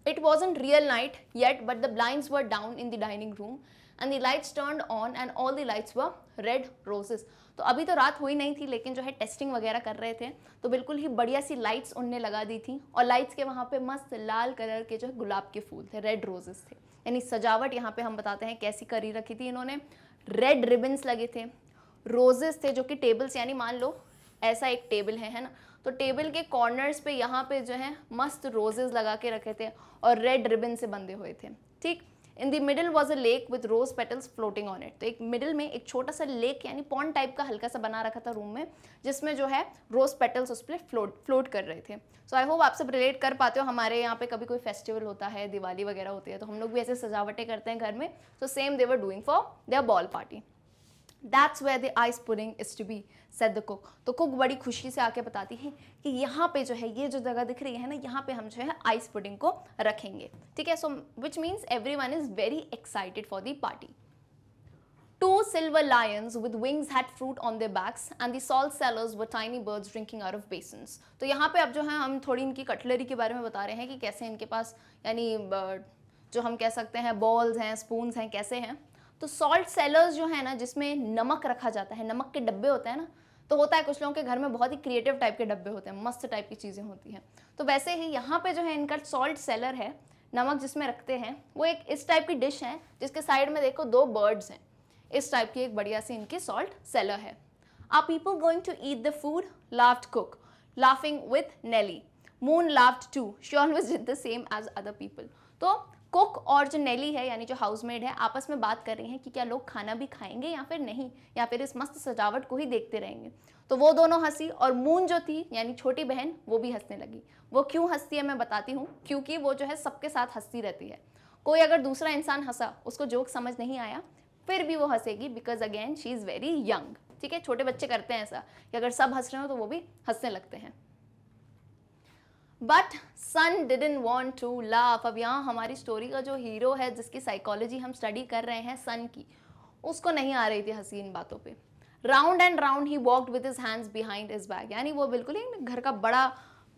It wasn't real night yet, but the blinds were down in the dining room and the lights turned on and all the lights were red roses. तो अभी तो रात हुई नहीं थी लेकिन जो है टेस्टिंग वगैरह कर रहे थे तो बिल्कुल ही बढ़िया सी लाइट्स उनने लगा दी थी और लाइट्स के वहाँ पे मस्त लाल कलर के जो है गुलाब के फूल थे रेड रोजेस थे यानी सजावट यहाँ पे हम बताते हैं कैसी करी रखी थी इन्होंने रेड रिबन्स लगे थे रोजेस थे जो कि टेबल्स यानी मान लो ऐसा एक टेबल है है ना तो टेबल के कॉर्नर्स पे यहाँ पे जो है मस्त रोजेज लगा के रखे थे और रेड रिबन से बंधे हुए थे ठीक in the middle was a lake with rose petals floating on it तो एक मिडल में एक छोटा सा लेक यानी पॉन्ड टाइप का हल्का सा बना रखा था रूम में जिसमें जो है रोज पेटल्स उस पर फ्लोट फ्लोट कर रहे थे सो आई होप आप सब रिलेट कर पाते हो हमारे यहाँ पे कभी कोई फेस्टिवल होता है दिवाली वगैरह होती है तो हम लोग भी ऐसे सजावटें करते हैं घर में so same they were doing for their ball party that's where the ice pudding is to be set the cook तो कुक बड़ी खुशी से आके बताती है कि यहाँ पे जो है ये जो जगह दिख रही है ना यहाँ पे हम जो है आइस पुडिंग को रखेंगे ठीक है so which means everyone is very excited for the party Two silver lions with wings had fruit on their backs and the salt sellers were tiny birds drinking out of basins. तो यहाँ पे अब जो है हम थोड़ी इनकी cutlery के बारे में बता रहे हैं कि कैसे इनके पास यानी जो हम कह सकते हैं बॉल्स हैं स्पून्स हैं कैसे हैं तो सॉल्ट सेलर्स जो है ना जिसमें नमक रखा जाता है नमक के डब्बे होते हैं ना तो होता है कुछ लोगों के घर में बहुत ही क्रिएटिव टाइप के डब्बे होते हैं मस्त टाइप की चीज़ें होती हैं तो वैसे ही यहाँ पे जो है इनका सॉल्ट सेलर है नमक जिसमें रखते हैं वो एक इस टाइप की डिश है जिसके साइड में देखो दो बर्ड्स हैं इस टाइप की एक बढ़िया सी इनकी सॉल्ट सेलर है are people going to eat the food laughed cook laughing with Nellie Moon laughed too sure was the same as other people तो कुक और जो नैली है यानी जो हाउसमेड है आपस में बात कर रही हैं कि क्या लोग खाना भी खाएंगे या फिर नहीं या फिर इस मस्त सजावट को ही देखते रहेंगे तो वो दोनों हंसी और मून जो थी यानी छोटी बहन वो भी हंसने लगी वो क्यों हंसती है मैं बताती हूँ क्योंकि वो जो है सबके साथ हंसती रहती है कोई अगर दूसरा इंसान हंसा उसको जोक समझ नहीं आया फिर भी वो हंसेगी because again she is very young ठीक है छोटे बच्चे करते हैं ऐसा कि अगर सब हंस रहे हो तो वो भी हंसने लगते हैं but Sun didn't want to laugh अब यहाँ हमारी स्टोरी का जो हीरो है जिसकी साइकोलॉजी हम स्टडी कर रहे हैं सन की उसको नहीं आ रही थी हसीन बातों पे round and round he walked with his hands behind his back यानी वो बिल्कुल ही घर का बड़ा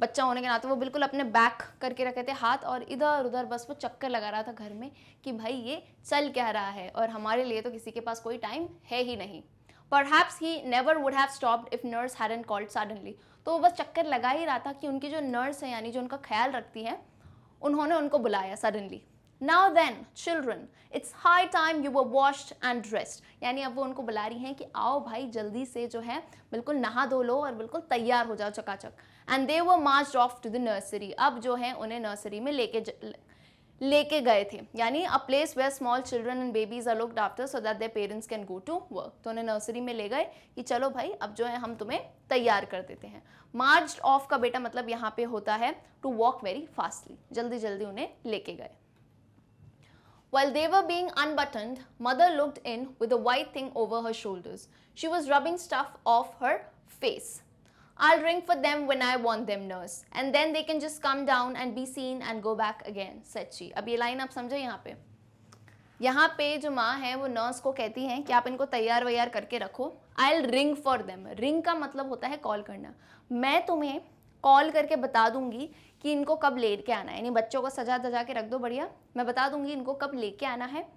बच्चा होने के नाते वो बिल्कुल अपने बैक करके रखे थे हाथ और इधर उधर बस वो चक्कर लगा रहा था घर में कि भाई ये चल कह रहा है और हमारे लिए तो किसी के पास कोई टाइम है ही नहीं perhaps he never would have stopped if nurse and called suddenly तो वो बस चक्कर लगा ही रहा था कि उनकी जो नर्स है यानी जो उनका ख्याल रखती है उन्होंने उनको बुलाया suddenly now then children it's high time you were washed and dressed यानी अब वो उनको बुला रही हैं कि आओ भाई जल्दी से जो है बिल्कुल नहा धो लो और बिल्कुल तैयार हो जाओ चकाचक and they were march off to the nursery अब जो है उन्हें नर्सरी में लेके लेके गए थे यानी a place where small children and babies are looked after so that their parents can go to work तो उन्हें नर्सरी में ले गए कि चलो भाई अब जो है हम तुम्हें तैयार कर देते हैं मार्च ऑफ का बेटा मतलब यहाँ पे होता है टू वॉक वेरी फास्टली जल्दी जल्दी उन्हें लेके गए While they were being unbuttoned, mother looked in with a white thing over her shoulders. She was rubbing stuff off her face. I'll ring for them when I want them nurse. And then they can just come down and be seen and go back again, said she. अब ये line आप समझे यहाँ पे यहाँ पे जो माँ है वो नर्स को कहती हैं कि आप इनको तैयार वैयार करके रखो I'll ring for them ring का मतलब होता है कॉल करना मैं तुम्हें कॉल करके बता दूंगी कि इनको कब लेके आना है यानी बच्चों को सजा दजा के रख दो बढ़िया मैं बता दूंगी इनको कब लेके आना है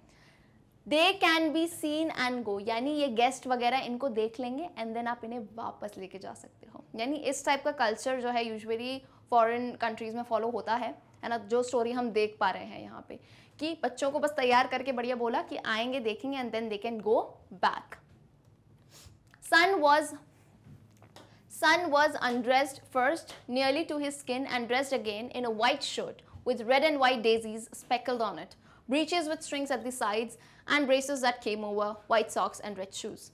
they can be seen and go यानी ये गेस्ट वगैरह इनको देख लेंगे एंड देन आप इन्हें वापस लेके जा सकते हो यानी इस टाइप का कल्चर जो है यूजली फॉरन कंट्रीज़ में फॉलो होता है एंड जो स्टोरी हम देख पा रहे हैं यहाँ पे कि बच्चों को बस तैयार करके बढ़िया बोला कि आएंगे देखेंगे and then they can go back Sun was Sun was undressed first nearly to his skin and dressed again in a white shirt with red and white daisies speckled on it breeches with strings at the sides, and braces that came over white socks and red shoes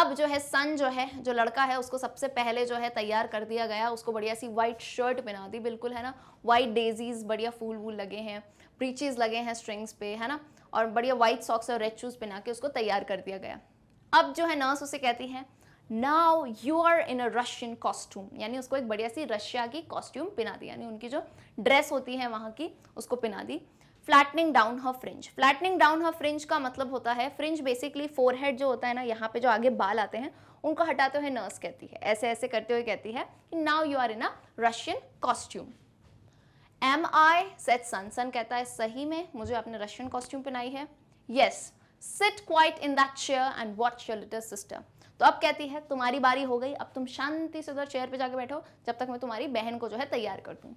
अब जो है सन जो है जो लड़का है उसको सबसे पहले जो है तैयार कर दिया गया उसको बढ़िया सी वाइट शर्ट पहना दी बिल्कुल है ना वाइट डेजीज बढ़िया फूल वूल लगे हैं ब्रीचेज लगे हैं स्ट्रिंग्स पे है ना और बढ़िया वाइट सॉक्स और रेड शूज़ पहना के उसको तैयार कर दिया गया अब जो है नर्स उसे कहती है now you are in a Russian costume यानी उसको एक बढ़िया सी रशिया की कॉस्ट्यूम पहना दी यानी उनकी जो ड्रेस होती है वहाँ की उसको पहना दी flattening down her fringe flattening down her fringe का मतलब होता है फ्रिंज बेसिकली फोर जो होता है ना यहाँ पे जो आगे बाल आते हैं उनको हटाते हुए नर्स कहती है ऐसे ऐसे करते हुए कहती है कि now you are in a Russian costume am I said Sun Sun कहता है सही में मुझे अपने रशियन कॉस्ट्यूम पहनाई है yes sit quite in that chair and watch your little sister तो अब कहती है तुम्हारी बारी हो गई अब तुम शांति से उधर चेयर पे जाके बैठो जब तक मैं तुम्हारी बहन को जो है तैयार कर दूँ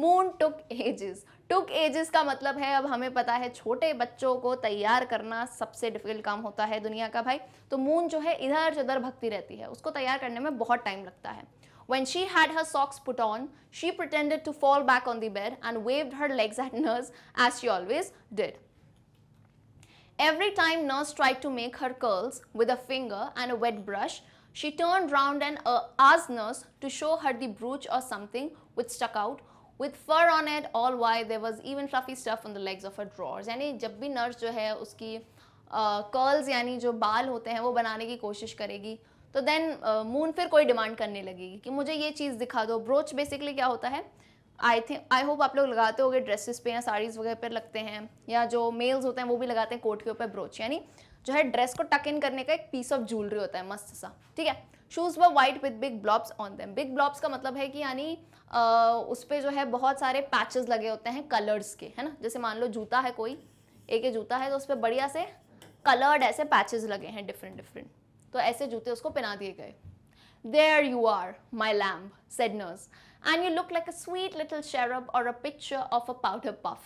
Moon took ages took ages का मतलब है अब हमें पता है छोटे बच्चों को तैयार करना सबसे डिफिकल्ट काम होता है दुनिया का भाई तो मून जो है इधर उधर भक्ति रहती है उसको तैयार करने में बहुत टाइम लगता है When she had her socks put on, she pretended to fall back on the bed and waved her legs at nurse as she always did. Every time nurse tried to make her curls with a finger and a wet brush, she turned round and uh, asked nurse to show her the brooch or something which stuck out with fur on at all why there was even fluffy stuff on the legs of a drawers यानी जब भी nurse जो है उसकी curls uh, यानी जो बाल होते हैं वो बनाने की कोशिश करेगी तो देन मून uh, फिर कोई डिमांड करने लगेगी कि मुझे ये चीज़ दिखा दो ब्रोच बेसिकली क्या होता है आई थिंक आई होप आप लोग लगाते गए ड्रेसेस पे या साड़ीज़ वगैरह पर लगते हैं या जो मेल्स होते हैं वो भी लगाते हैं कोट के ऊपर ब्रोच यानी जो है ड्रेस को टक इन करने का एक पीस ऑफ ज्वेलरी होता है मस्त सा ठीक है शूज़ व white with big blobs on them big blobs का मतलब है कि यानी उस पर जो है बहुत सारे पैचेस लगे होते हैं कलर्स के है ना जैसे मान लो जूता है कोई एक ही जूता है तो उस पर बढ़िया से कलर्ड ऐसे पैचेस लगे हैं डिफरेंट डिफरेंट तो ऐसे जूते उसको पहना दिए गए there you are my lamb, said nurse, and you look like a sweet little cherub और a picture of a powder puff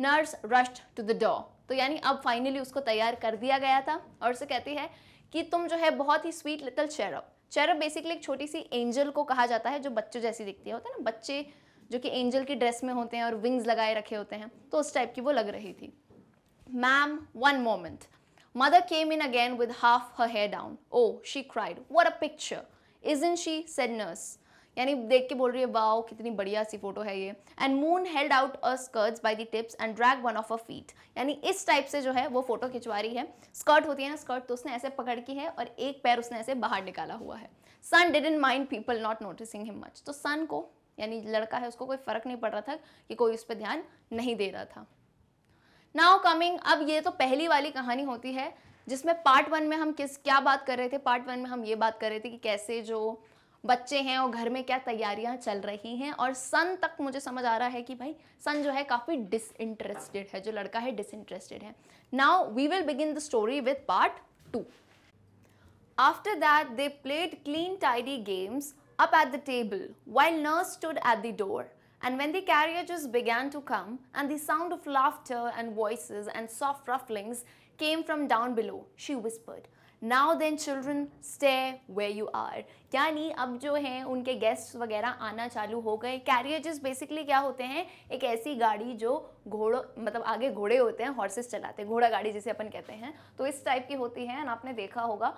nurse rushed to the door तो यानी अब फाइनली उसको तैयार कर दिया गया था और उसे कहती है कि तुम जो है बहुत ही sweet little cherub cherub basically एक छोटी सी एंजल को कहा जाता है जो बच्चों जैसी दिखती है होता है ना बच्चे जो कि एंजल की ड्रेस में होते हैं और विंग्स लगाए रखे होते हैं तो उस टाइप की वो लग रही थी ma'am one moment mother came in again with half her hair down oh she cried where a picture is in she said nurse यानी देख के बोल रही है वाओ कितनी बढ़िया सी फोटो है ये and Moon held out a skirts by the tips and drag one of a feet यानी इस टाइप से जो है वो फोटो खिंचवा रही है स्कर्ट होती है ना स्कर्ट तो उसने ऐसे पकड़ की है और एक पैर उसने ऐसे बाहर निकाला हुआ है Sun didn't mind people not noticing him much तो सन को यानी लड़का है उसको कोई फर्क नहीं पड़ रहा था कि कोई उस पर ध्यान नहीं दे रहा था नाउ कमिंग अब ये तो पहली वाली कहानी होती है जिसमें पार्ट वन में हम किस क्या बात कर रहे थे पार्ट वन में हम ये बात कर रहे थे कि कैसे जो बच्चे हैं और घर में क्या तैयारियां चल रही हैं और सन तक मुझे समझ आ रहा है कि भाई सन जो है काफ़ी डिसइंटरेस्टेड है जो लड़का है डिसइंटरेस्टेड है now we will begin the story with part two after that they played clean tidy games up at the table while nurse stood at the door and when the carriages began to come and the sound of laughter and voice and soft rufflings came from down below she whispered now then children stay where you are यानी अब जो हैं उनके guest वगैरह आना चालू हो गए कैरियजेस बेसिकली क्या होते हैं एक ऐसी गाड़ी जो घोड़ो मतलब आगे घोड़े होते हैं हॉर्सेस चलाते हैं घोड़ा गाड़ी जिसे अपन कहते हैं तो इस टाइप की होती है एंड आपने देखा होगा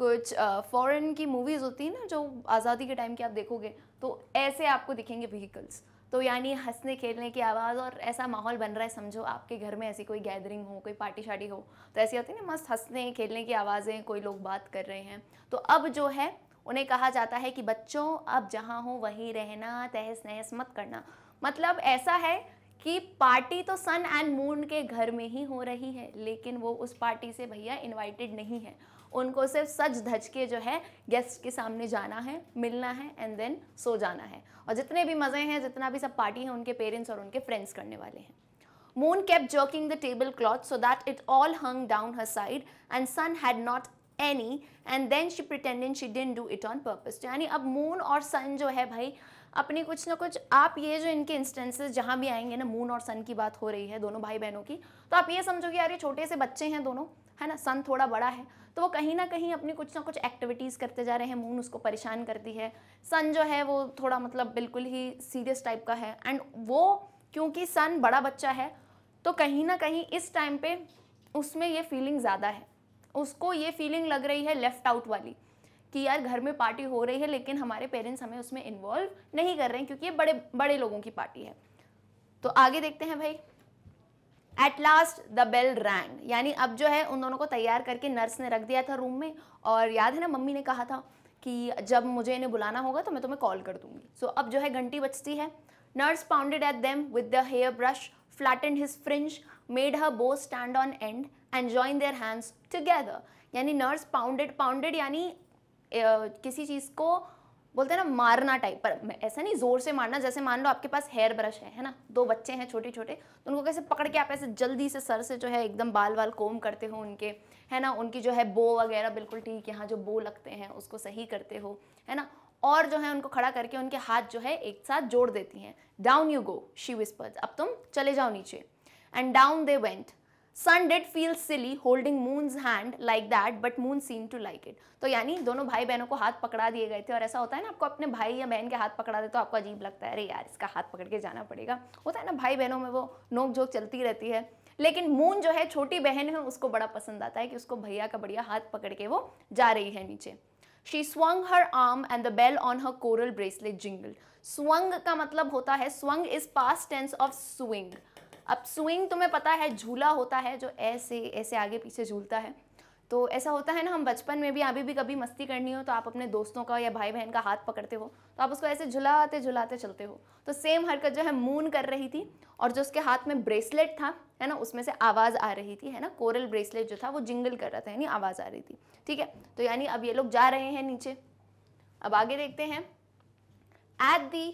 कुछ फॉरेन uh, की मूवीज़ होती है ना जो आज़ादी के टाइम की आप देखोगे तो ऐसे आपको दिखेंगे व्हीकल्स तो यानी हंसने खेलने की आवाज़ और ऐसा माहौल बन रहा है समझो आपके घर में ऐसी कोई गैदरिंग हो कोई पार्टी शार्टी हो तो ऐसी होती है ना मस्त हंसने खेलने की आवाज़ें कोई लोग बात कर रहे हैं तो अब जो है उन्हें कहा जाता है कि बच्चों अब जहाँ हो वहीं रहना तहस नहस मत करना मतलब ऐसा है कि पार्टी तो सन एंड मून के घर में ही हो रही है लेकिन वो उस पार्टी से भैया इनवाइटेड नहीं है उनको सिर्फ सच धज के जो है गेस्ट के सामने जाना है मिलना है एंड देन सो जाना है और जितने भी मज़े हैं जितना भी सब पार्टी है उनके पेरेंट्स और उनके फ्रेंड्स करने वाले हैं Moon kept kept the tablecloth so that it all hung down her side and Sun had not any and then she pretending she didn't do it on purpose यानी अब moon और सन जो है भाई अपने कुछ ना कुछ आप ये जो इनके इंस्टेंसेस जहाँ भी आएंगे ना मून और सन की बात हो रही है दोनों भाई बहनों की तो आप ये समझो कि यार ये छोटे से बच्चे हैं दोनों है ना सन थोड़ा बड़ा है तो वो कहीं ना कहीं अपनी कुछ ना कुछ एक्टिविटीज़ करते जा रहे हैं मून उसको परेशान करती है सन जो है वो थोड़ा मतलब बिल्कुल ही सीरियस टाइप का है एंड वो क्योंकि सन बड़ा बच्चा है तो कहीं ना कहीं इस टाइम पे उसमें ये फीलिंग ज़्यादा है उसको ये फीलिंग लग रही है लेफ़्ट आउट वाली कि यार घर में पार्टी हो रही है लेकिन हमारे पेरेंट्स हमें उसमें इन्वॉल्व नहीं कर रहे हैं क्योंकि ये बड़े बड़े लोगों की पार्टी है तो आगे देखते हैं भाई at last the bell rang यानी अब जो है उन दोनों को तैयार करके नर्स ने रख दिया था रूम में और याद है ना मम्मी ने कहा था कि जब मुझे इन्हें बुलाना होगा तो मैं तुम्हें कॉल कर दूंगी सो so, अब जो है घंटी बचती है nurse pounded at them with the hairbrush and his fringe made her bow stand on and and join their hands together यानी नर्स पाउंडेड पाउंडेड यानी किसी चीज़ को बोलते हैं ना मारना टाइप पर ऐसा नहीं जोर से मारना जैसे मान लो आपके पास हेयर ब्रश है है ना दो बच्चे हैं छोटे छोटे तो उनको कैसे पकड़ के आप ऐसे जल्दी से सर से जो है एकदम बाल वाल कोम करते हो उनके है ना उनकी जो है बो वगैरह बिल्कुल ठीक यहाँ जो बो लगते हैं उसको सही करते हो है ना और जो है उनको खड़ा करके उनके हाथ जो है एक साथ जोड़ देती हैं down you go she whispers अब तुम चले जाओ नीचे and down they went Sun did feel silly holding Moon's hand like that but Moon seem to like it तो यानी दोनों भाई बहनों को हाथ पकड़ा दिए गए थे और ऐसा होता है ना आपको अपने भाई या बहन के हाथ पकड़ा दे तो आपको अजीब लगता है अरे यार इसका हाथ पकड़ के जाना पड़ेगा होता है ना भाई बहनों में वो नोक झोंक चलती रहती है लेकिन मून जो है छोटी बहन है उसको बड़ा पसंद आता है कि उसको भैया का बढ़िया हाथ पकड़ के वो जा रही है नीचे she swung her arm and the bell on her coral bracelet jingle swung का मतलब होता है swung is past tense of swing अब स्विंग तुम्हें पता है झूला होता है जो ऐसे ऐसे आगे पीछे झूलता है तो ऐसा होता है ना हम बचपन में भी अभी भी कभी मस्ती करनी हो तो आप अपने दोस्तों का या भाई बहन का हाथ पकड़ते हो तो आप उसको ऐसे झुलाते झुलाते चलते हो तो सेम हरकत जो है मून कर रही थी और जो उसके हाथ में ब्रेसलेट था है ना उसमें से आवाज़ आ रही थी है ना कोरल ब्रेसलेट जो था वो जिंगल कर रहा था यानी आवाज़ आ रही थी ठीक है तो यानी अब ये लोग जा रहे हैं नीचे अब आगे देखते हैं at the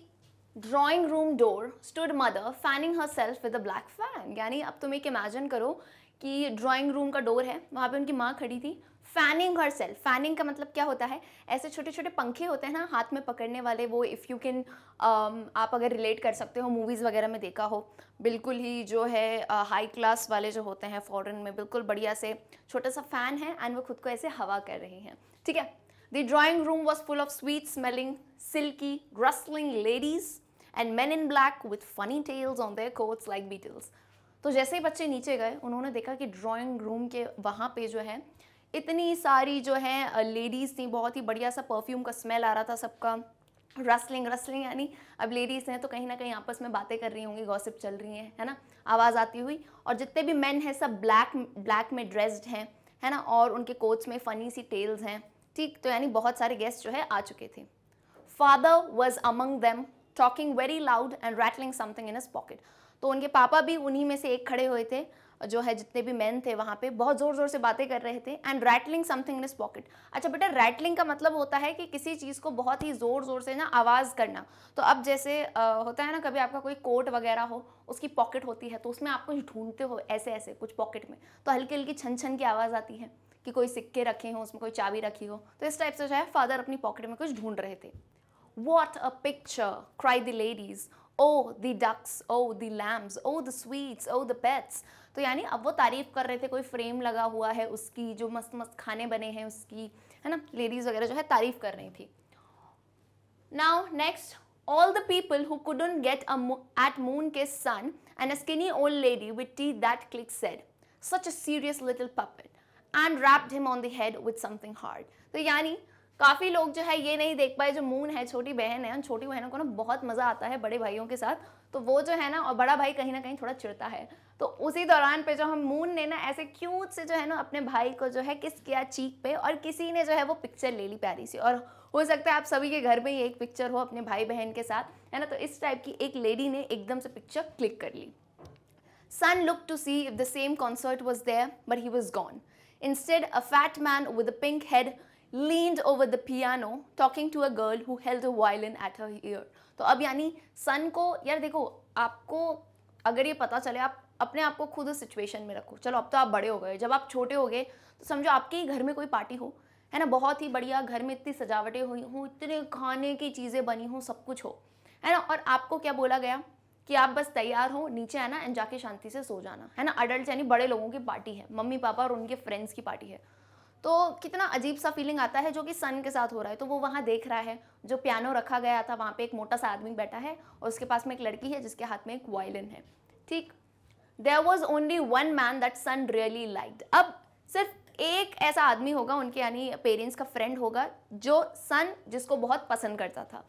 drawing room door stood mother fanning herself with a black fan यानी अब तुम एक इमेजिन करो कि ड्रॉइंग रूम का डोर है वहाँ पे उनकी माँ खड़ी थी फैनिंग हर सेल्फ फैनिंग का मतलब क्या होता है ऐसे छोटे छोटे पंखे होते हैं ना हाथ में पकड़ने वाले वो इफ़ यू कैन आप अगर रिलेट कर सकते हो मूवीज़ वगैरह में देखा हो बिल्कुल ही जो है हाई uh, क्लास वाले जो होते हैं फॉरन में बिल्कुल बढ़िया से छोटा सा फ़ैन है एंड वो खुद को ऐसे हवा कर रही हैं ठीक है the drawing room was full of sweet smelling silky rustling ladies and man in black with funny tails on their coats like beetles तो जैसे ही बच्चे नीचे गए उन्होंने देखा कि ड्राइंग रूम के वहाँ पे जो है इतनी सारी जो है लेडीज़ थी बहुत ही बढ़िया सा परफ्यूम का स्मेल आ रहा था सबका रसलिंग रसलिंग यानी अब लेडीज़ हैं तो कहीं ना कहीं आपस में बातें कर रही होंगी गॉसिप चल रही हैं है ना आवाज़ आती हुई और जितने भी मेन हैं सब ब्लैक ब्लैक में ड्रेस्ड हैं है ना और उनके कोट्स में फ़नी सी टेल्स हैं ठीक तो यानी बहुत सारे गेस्ट जो है आ चुके थे father was among them talking very loud and rattling something in his pocket तो उनके पापा भी उन्हीं में से एक खड़े हुए थे जो है जितने भी मैन थे वहाँ पे बहुत ज़ोर ज़ोर से बातें कर रहे थे एंड रैटलिंग समथिंग इन इस पॉकेट अच्छा बेटा रैटलिंग का मतलब होता है कि किसी चीज़ को बहुत ही ज़ोर ज़ोर से ना आवाज़ करना तो अब जैसे आ, होता है ना कभी आपका कोई कोट वगैरह हो उसकी पॉकेट होती है तो उसमें आप कुछ ढूंढते हो ऐसे ऐसे कुछ पॉकेट में तो हल्की हल्की छन छन की आवाज़ आती है कि कोई सिक्के रखे हों उसमें कोई चाबी रखी हो तो इस टाइप से जो है फादर अपनी पॉकेट में कुछ ढूंढ रहे थे What a picture, cried the ladies. Oh, the ducks, oh, the lambs, oh, the sweets, oh, the pets. तो यानी अब वो तारीफ़ कर रहे थे कोई फ्रेम लगा हुआ है उसकी जो मस्त मस्त खाने बने हैं उसकी है ना लेडीज़ वगैरह जो है तारीफ़ कर रही थी now next all the people who couldn't get mo at Moonk's son and a skinny old lady with teeth that clicked said, such a serious little puppet, and rapped him on the head with something hard. So, yani, काफ़ी लोग जो है ये नहीं देख पाए जो moon है छोटी बहन है उन छोटी बहनों को ना बहुत मज़ा आता है बड़े भाइयों के साथ तो वो जो है ना और बड़ा भाई कहीं ना कहीं थोड़ा चिड़ता है तो उसी दौरान पे जो हम मून ने ना ऐसे क्यूट से जो है ना अपने भाई को जो है किस किया चीक पे और किसी ने जो है वो पिक्चर ले ली प्यारी सी और हो सकता है आप सभी के घर में ही एक पिक्चर हो अपने भाई बहन के साथ है ना तो इस टाइप की एक लेडी ने एकदम से पिक्चर क्लिक कर ली Sun look to see if the same concert was there but he was gone instead a fat man with pink head leaned over the piano talking to a girl who held a violin at her ear. तो अब यानी सन को यार देखो आपको अगर ये पता चले आप अपने आप को खुद सिचुएशन में रखो चलो अब तो आप बड़े हो गए जब आप छोटे हो गए तो समझो आपके ही घर में कोई पार्टी हो है ना बहुत ही बढ़िया घर में इतनी सजावटें हुई हों इतने खाने की चीज़ें बनी हों सब कुछ हो है ना और आपको क्या बोला गया कि आप बस तैयार हो नीचे आना एंड जाके शांति से सो जाना है ना अडल्ट यानी बड़े लोगों की पार्टी है मम्मी पापा और उनके फ्रेंड्स की पार्टी है तो कितना अजीब सा फीलिंग आता है जो कि सन के साथ हो रहा है तो वो वहाँ देख रहा है जो पियानो रखा गया था वहाँ पे एक मोटा सा आदमी बैठा है और उसके पास में एक लड़की है जिसके हाथ में एक वायलिन है ठीक there was only one man that Sun really like अब सिर्फ एक ऐसा आदमी होगा उनके यानी पेरेंट्स का फ्रेंड होगा जो सन जिसको बहुत पसंद करता था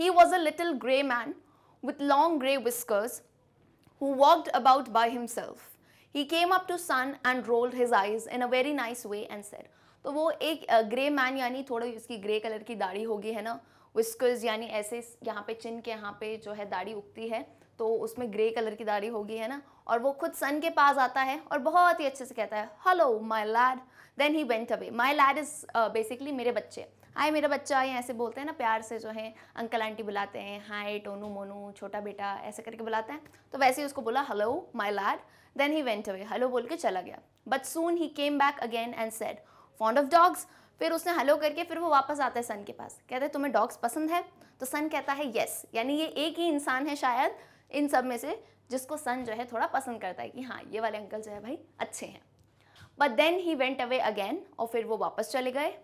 he was a little grey man with long grey whiskers who walked about by himself he came up to Sun and rolled his eyes in a very nice way and said तो वो एक grey man यानी थोड़ी उसकी grey colour की दाढ़ी होगी है ना विस्कर्स यानी ऐसे यहाँ पे चिन के यहाँ पे जो है दाढ़ी उगती है तो उसमें ग्रे कलर की दाढ़ी होगी है ना और वो खुद सन के पास आता है और बहुत ही अच्छे से कहता है hello my lad then he went away my lad is basically मेरे बच्चे हाय मेरा बच्चा या ऐसे बोलते हैं ना प्यार से जो है अंकल आंटी बुलाते हैं हाय टोनू मोनू छोटा बेटा ऐसे करके बुलाते हैं तो वैसे ही उसको बोला hello my lad then he went away hello बोल के चला गया but soon he came back again and said fond of dogs फिर उसने हेलो करके फिर वो वापस आता है सन के पास कहते हैं तुम्हें डॉग्स पसंद है तो सन कहता है येस यानी ये एक ही इंसान है शायद इन सब में से जिसको सन जो है थोड़ा पसंद करता है कि हाँ ये वाले अंकल जो है भाई अच्छे हैं but then he went away again और फिर वो वापस चले गए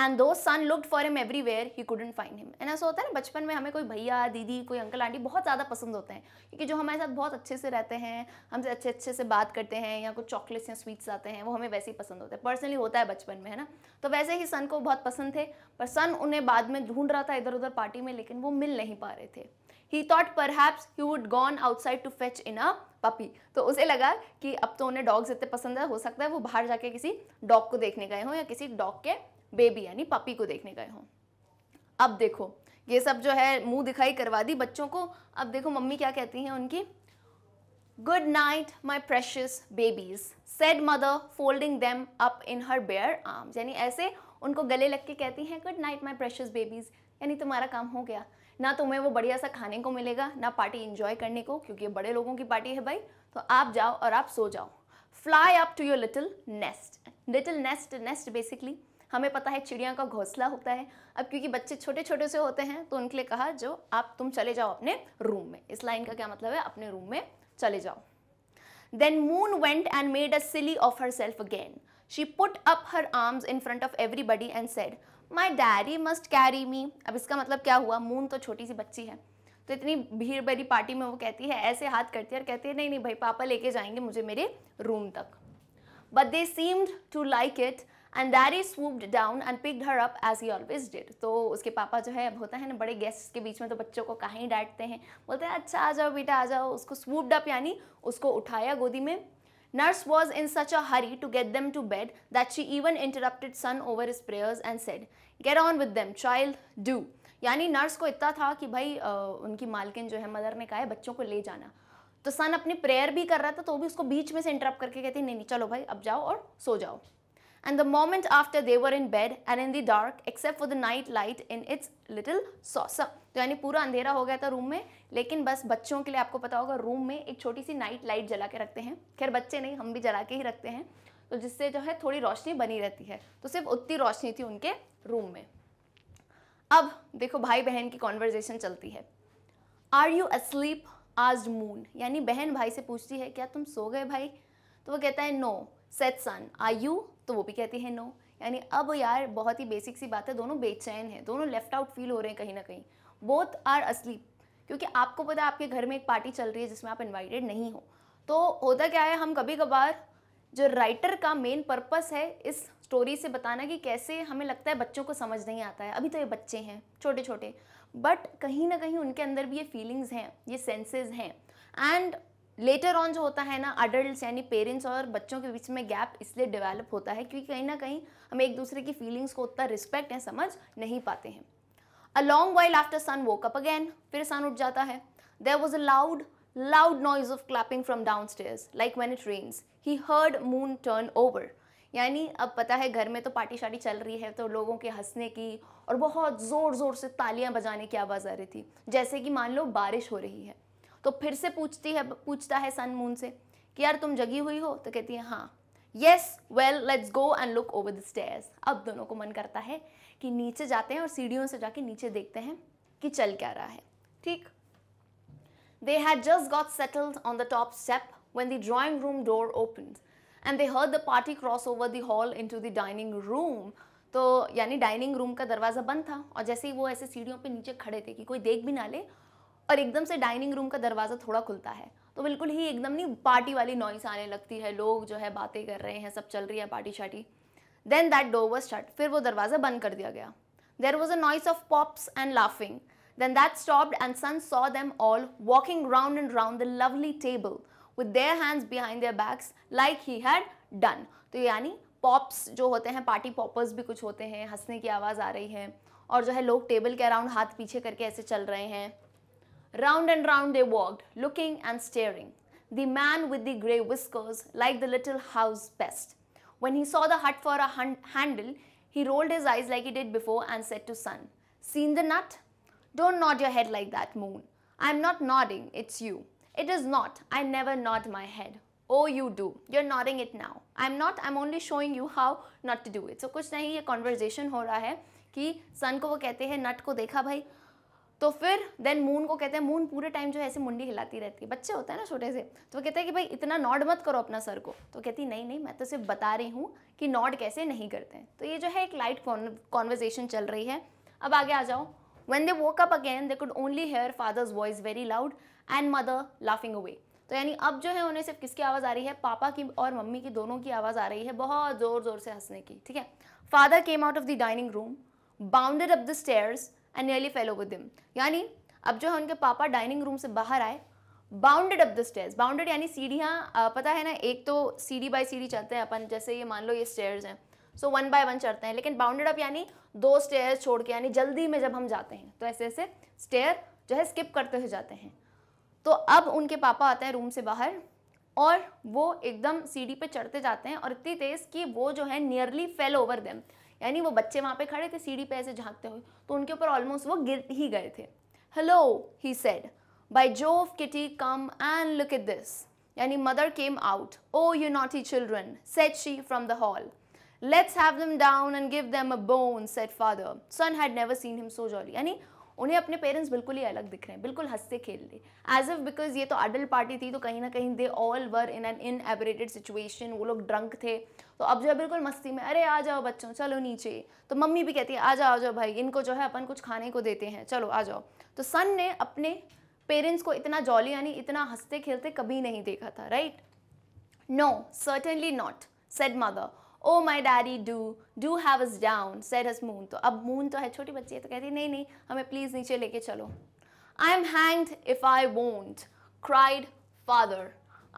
and though Sun looked for him everywhere he couldn't find him and ऐसा होता है ना बचपन में हमें कोई भैया दीदी कोई अंकल आंटी बहुत ज़्यादा पसंद होते हैं क्योंकि जो हमारे साथ बहुत अच्छे से रहते हैं हमसे अच्छे अच्छे से बात करते हैं या कुछ चॉकलेट्स या स्वीट्स आते हैं वो हमें वैसे ही पसंद होते हैं पर्सनली होता है बचपन में है ना तो वैसे ही सन को बहुत पसंद थे पर सन उन्हें बाद में ढूंढ रहा था इधर उधर पार्टी में लेकिन वो मिल नहीं पा रहे थे he thought perhaps he would gone outside to fetch in a puppy तो उसे लगा कि अब तो उन्हें डॉग्स इतने पसंद है हो सकता है वो बाहर जाके किसी डॉग को देखने गए हों या किसी डॉग के बेबी यानी पपी को देखने गए हों अब देखो ये सब जो है मुंह दिखाई करवा दी बच्चों को अब देखो मम्मी क्या कहती हैं उनकी good night my precious babies said mother folding them up in her bare arm यानी ऐसे उनको गले लग के कहती हैं good night my precious babies यानी तुम्हारा काम हो गया ना तुम्हें वो बढ़िया सा खाने को मिलेगा ना पार्टी इंजॉय करने को क्योंकि ये बड़े लोगों की पार्टी है भाई तो आप जाओ और आप सो जाओ fly up to your little nest little nest nest basically हमें पता है चिड़िया का घोंसला होता है अब क्योंकि बच्चे छोटे छोटे से होते हैं तो उनके लिए कहा जो आप तुम चले जाओ अपने रूम में इस लाइन का क्या मतलब है अपने रूम में चले जाओ then Moon went and made a silly of herself again she put up her arms in front of everybody and said my daddy must carry me अब इसका मतलब क्या हुआ मून तो छोटी सी बच्ची है तो इतनी भीड़ भरी पार्टी में वो कहती है ऐसे हाथ करती है और कहती है नहीं नहीं भाई पापा लेके जाएंगे मुझे मेरे रूम तक but they seemed to like it and daddy swooped down and pick her up as he always did तो उसके पापा जो है अब होता है ना बड़े गेस्ट के बीच में तो बच्चों को कहाँ ही डांटते हैं बोलते हैं अच्छा आ जाओ बेटा आ जाओ उसको स्वूप्ड अप यानी उसको उठाया गोदी में nurse was in such a hurry to get them to bed that she even interrupted Sun over his prayers and said get on with them, child do यानी नर्स को इतना था कि भाई आ, उनकी मालकिन जो है मदर ने कहा है बच्चों को ले जाना तो सन अपनी प्रेयर भी कर रहा था तो भी उसको बीच में से इंटरप्ट करके कहती नहीं नहीं चलो भाई अब जाओ और सो जाओ and the moment after they were in bed and in the dark except for the night light in its little saucer तो यानी पूरा अंधेरा हो गया था रूम में लेकिन बस बच्चों के लिए आपको पता होगा रूम में एक छोटी सी नाइट लाइट जला के रखते हैं खैर बच्चे नहीं हम भी जला के ही रखते हैं तो जिससे जो है थोड़ी रोशनी बनी रहती है तो सिर्फ उतनी रोशनी थी उनके रूम में अब देखो भाई बहन की कॉन्वर्जेशन चलती है आर यू अस्लीप आज मून यानी बहन भाई से पूछती है क्या तुम सो गए भाई तो वो कहता है no said Sun are you तो वो भी कहती है नो यानी अब यार बहुत ही बेसिक सी बात है दोनों बेचैन है दोनों लेफ्ट आउट फील हो रहे हैं कहीं ना कहीं बोथ आर असलीप क्योंकि आपको पता है आपके घर में एक पार्टी चल रही है जिसमें आप इन्वाइटेड नहीं हो तो होता क्या है हम कभी कभार जो राइटर का मेन पर्पस है इस स्टोरी से बताना कि कैसे हमें लगता है बच्चों को समझ नहीं आता है अभी तो ये बच्चे हैं छोटे छोटे बट कहीं ना कहीं उनके अंदर भी ये फीलिंग्स हैं ये सेंसेस हैं एंड लेटर ऑन जो होता है ना अडल्ट यानी पेरेंट्स और बच्चों के बीच में गैप इसलिए डेवलप होता है क्योंकि कहीं ना कहीं हम एक दूसरे की फीलिंग्स को उतना रिस्पेक्ट या समझ नहीं पाते हैं a long while after Sun woke up again फिर सन उठ जाता है there was a loud noise of clapping from downstairs like when it rains he heard Moon turn over यानी अब पता है घर में तो पार्टी शार्टी चल रही है तो लोगों के हंसने की और बहुत ज़ोर ज़ोर से तालियां बजाने की आवाज़ आ रही थी जैसे कि मान लो बारिश हो रही है तो फिर से पूछती है पूछता है सन मून से कि यार तुम जगी हुई हो तो कहती है हाँ yes well let's go and look over the stairs अब दोनों को मन करता है कि नीचे जाते हैं और सीढ़ियों से जाके नीचे देखते हैं कि चल क्या रहा है ठीक had just got settled on the top step step the the room door open and they heard the party cross over the hall into the dining room तो यानी डाइनिंग रूम का दरवाज़ा बंद था और जैसे ही वो ऐसे सीढ़ियों पे नीचे खड़े थे कि कोई देख भी ना ले और एकदम से डाइनिंग रूम का दरवाज़ा थोड़ा खुलता है तो बिल्कुल ही एकदम नहीं पार्टी वाली नॉइस आने लगती है लोग जो है बातें कर रहे हैं सब चल रही है पार्टी शार्टी then that door was shut फिर वो दरवाज़ा बंद कर दिया गया there was a noise of pops and laughing then that stopped and Sun saw them all walking round and round the lovely table with their hands behind their backs like he had done तो यानी pops जो होते हैं party poppers भी कुछ होते हैं हंसने की आवाज़ आ रही है और जो है लोग टेबल के अराउंड हाथ पीछे करके ऐसे चल रहे हैं Round and round they walked, looking and staring. The man with the grey whiskers liked the little house best. When he saw the hut for a handle, he rolled his eyes like he did before and said to Sun, Seen the nut? Don't nod your head like that, Moon. I'm not nodding, it's you. It is not. I never nod my head. Oh, you do. You're nodding it now. I'm not. I'm only showing you how not to do it. So कुछ नहीं ये conversation हो रहा है कि Sun को वो कहते हैं nut को देखा भाई तो फिर देन मून को कहते हैं मून पूरे टाइम जो है ऐसे मुंडी हिलाती रहती है बच्चे होते हैं ना छोटे से तो वो कहते हैं कि भाई इतना नॉड मत करो अपना सर को तो कहती नहीं नहीं मैं तो सिर्फ बता रही हूँ कि नॉड कैसे नहीं करते हैं तो ये जो है एक लाइट कॉन्वर्जेशन चल रही है अब आगे आ जाओ when they woke up again they could only hear father's voice very loud and mother laughing away तो यानी अब जो है उन्हें सिर्फ किसकी आवाज़ आ रही है पापा की और मम्मी की दोनों की आवाज़ आ रही है बहुत ज़ोर ज़ोर से हंसने की ठीक है father came out of the dining room bounded up the stairs and nearly fellow with him यानी अब जो है उनके पापा डाइनिंग रूम से बाहर आए bounded up the stairs bounded यानी सीढ़ियाँ पता है ना एक तो सीढ़ी बाय सीढ़ी चलते हैं अपन जैसे ये मान लो ये स्टेयर्स हैं सो वन बाय वन चढ़ते हैं लेकिन बाउंडेड अप यानी दो स्टेयर्स छोड़ के यानी जल्दी में जब हम जाते हैं तो ऐसे ऐसे स्टेयर जो है स्किप करते हुए जाते हैं तो अब उनके पापा आते हैं रूम से बाहर और वो एकदम सीढ़ी पे चढ़ते जाते हैं और इतनी तेज़ कि वो जो है नियरली फेल ओवर देम यानी वो बच्चे वहाँ पे खड़े थे सीढ़ी पे ऐसे झांकते हुए तो उनके ऊपर ऑलमोस्ट वो गिर ही गए थे hello he said by Jove Kitty come and look it this यानी mother came out oh you naughty children said she from the hall let's have them down and give them a bone said father Sun had never seen him so jolly यानी उन्हें अपने parents बिल्कुल ही अलग दिख रहे हैं बिल्कुल हंसते खेलते एज इफ बिकॉज ये तो अडल्ट पार्टी थी तो कहीं ना कहीं they all were in an inebriated situation वो लोग ड्रंक थे तो अब जो है बिल्कुल मस्ती में अरे आ जाओ बच्चों चलो नीचे तो मम्मी भी कहती है आ जाओ आ जाओ भाई इनको जो है अपन कुछ खाने को देते हैं चलो आ जाओ तो सन ने अपने पेरेंट्स को इतना जॉली यानी इतना हंसते खेलते कभी नहीं देखा था right no certainly not said mother oh my daddy do do have us down said his Moon तो अब मून तो है छोटी बच्ची है तो कहती नहीं नहीं हमें प्लीज़ नीचे लेके चलो I am hanged if I won't cried father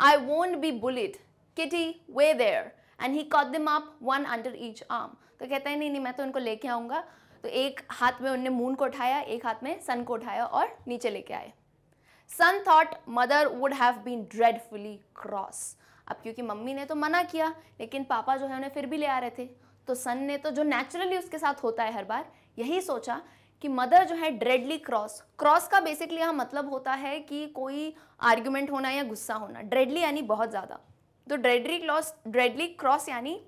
I won't be bullied Kitty way there and he caught them up one under each arm तो कहता है नहीं नहीं मैं तो उनको लेके आऊँगा तो एक हाथ में उनने मून को उठाया एक हाथ में सन को उठाया और नीचे लेके आए Sun thought mother would have been dreadfully cross अब क्योंकि मम्मी ने तो मना किया लेकिन पापा जो है उन्हें फिर भी ले आ रहे थे तो सन ने तो जो नेचुरली उसके साथ होता है हर बार यही सोचा कि मदर जो है ड्रेडली क्रॉस क्रॉस का बेसिकली यहाँ मतलब होता है कि कोई आर्ग्यूमेंट होना या गुस्सा होना ड्रेडली यानी बहुत ज़्यादा तो ड्रेडली क्रॉस ड्रेडली क्रॉस यानी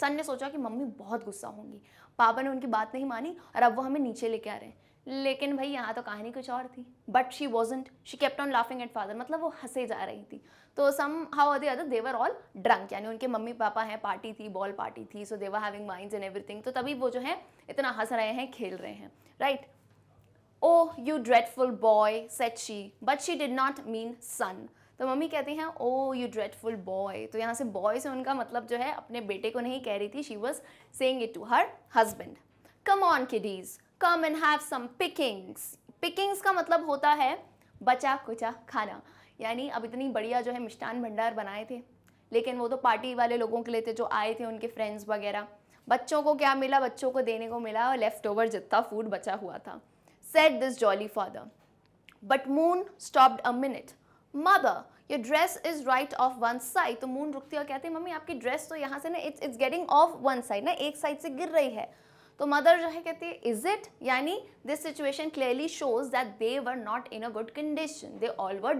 सन ने सोचा कि मम्मी बहुत गुस्सा होंगी पापा ने उनकी बात नहीं मानी और अब वो हमें नीचे लेके आ रहे हैं लेकिन भाई यहाँ तो कहानी कुछ और थी but she wasn't she kept on laughing at father मतलब वो हंसे जा रही थी तो somehow other other they were all drunk यानी उनके मम्मी पापा हैं पार्टी थी बॉल पार्टी थी so they were having mind and everything तो तभी वो जो है इतना हंस रहे हैं खेल रहे हैं right oh you dreadful boy said she but she did not mean Sun तो मम्मी कहती हैं ओ यू ड्रेडफुल बॉय तो यहाँ से बॉय से उनका मतलब जो है अपने बेटे को नहीं कह रही थी she was saying it to her husband come on kiddies come and have some pickings pickings का मतलब होता है बचा कुचा खाना यानी अब इतनी बढ़िया जो है मिष्ठान भंडार बनाए थे लेकिन वो तो पार्टी वाले लोगों के लिए थे जो आए थे उनके फ्रेंड्स वगैरह बच्चों को क्या मिला बच्चों को देने को मिला और लेफ्ट ओवर जितना फूड बचा हुआ था said this jolly father but Moon stopped a minute mother your dress is right off one side तो मून रुकती और कहते हैं मम्मी आपकी ड्रेस तो यहाँ से ना it's it's getting off one side ना एक साइड से गिर रही है So mother, जो है कहती है इज इट यानी this situation clearly shows that they were not in a good condition they all were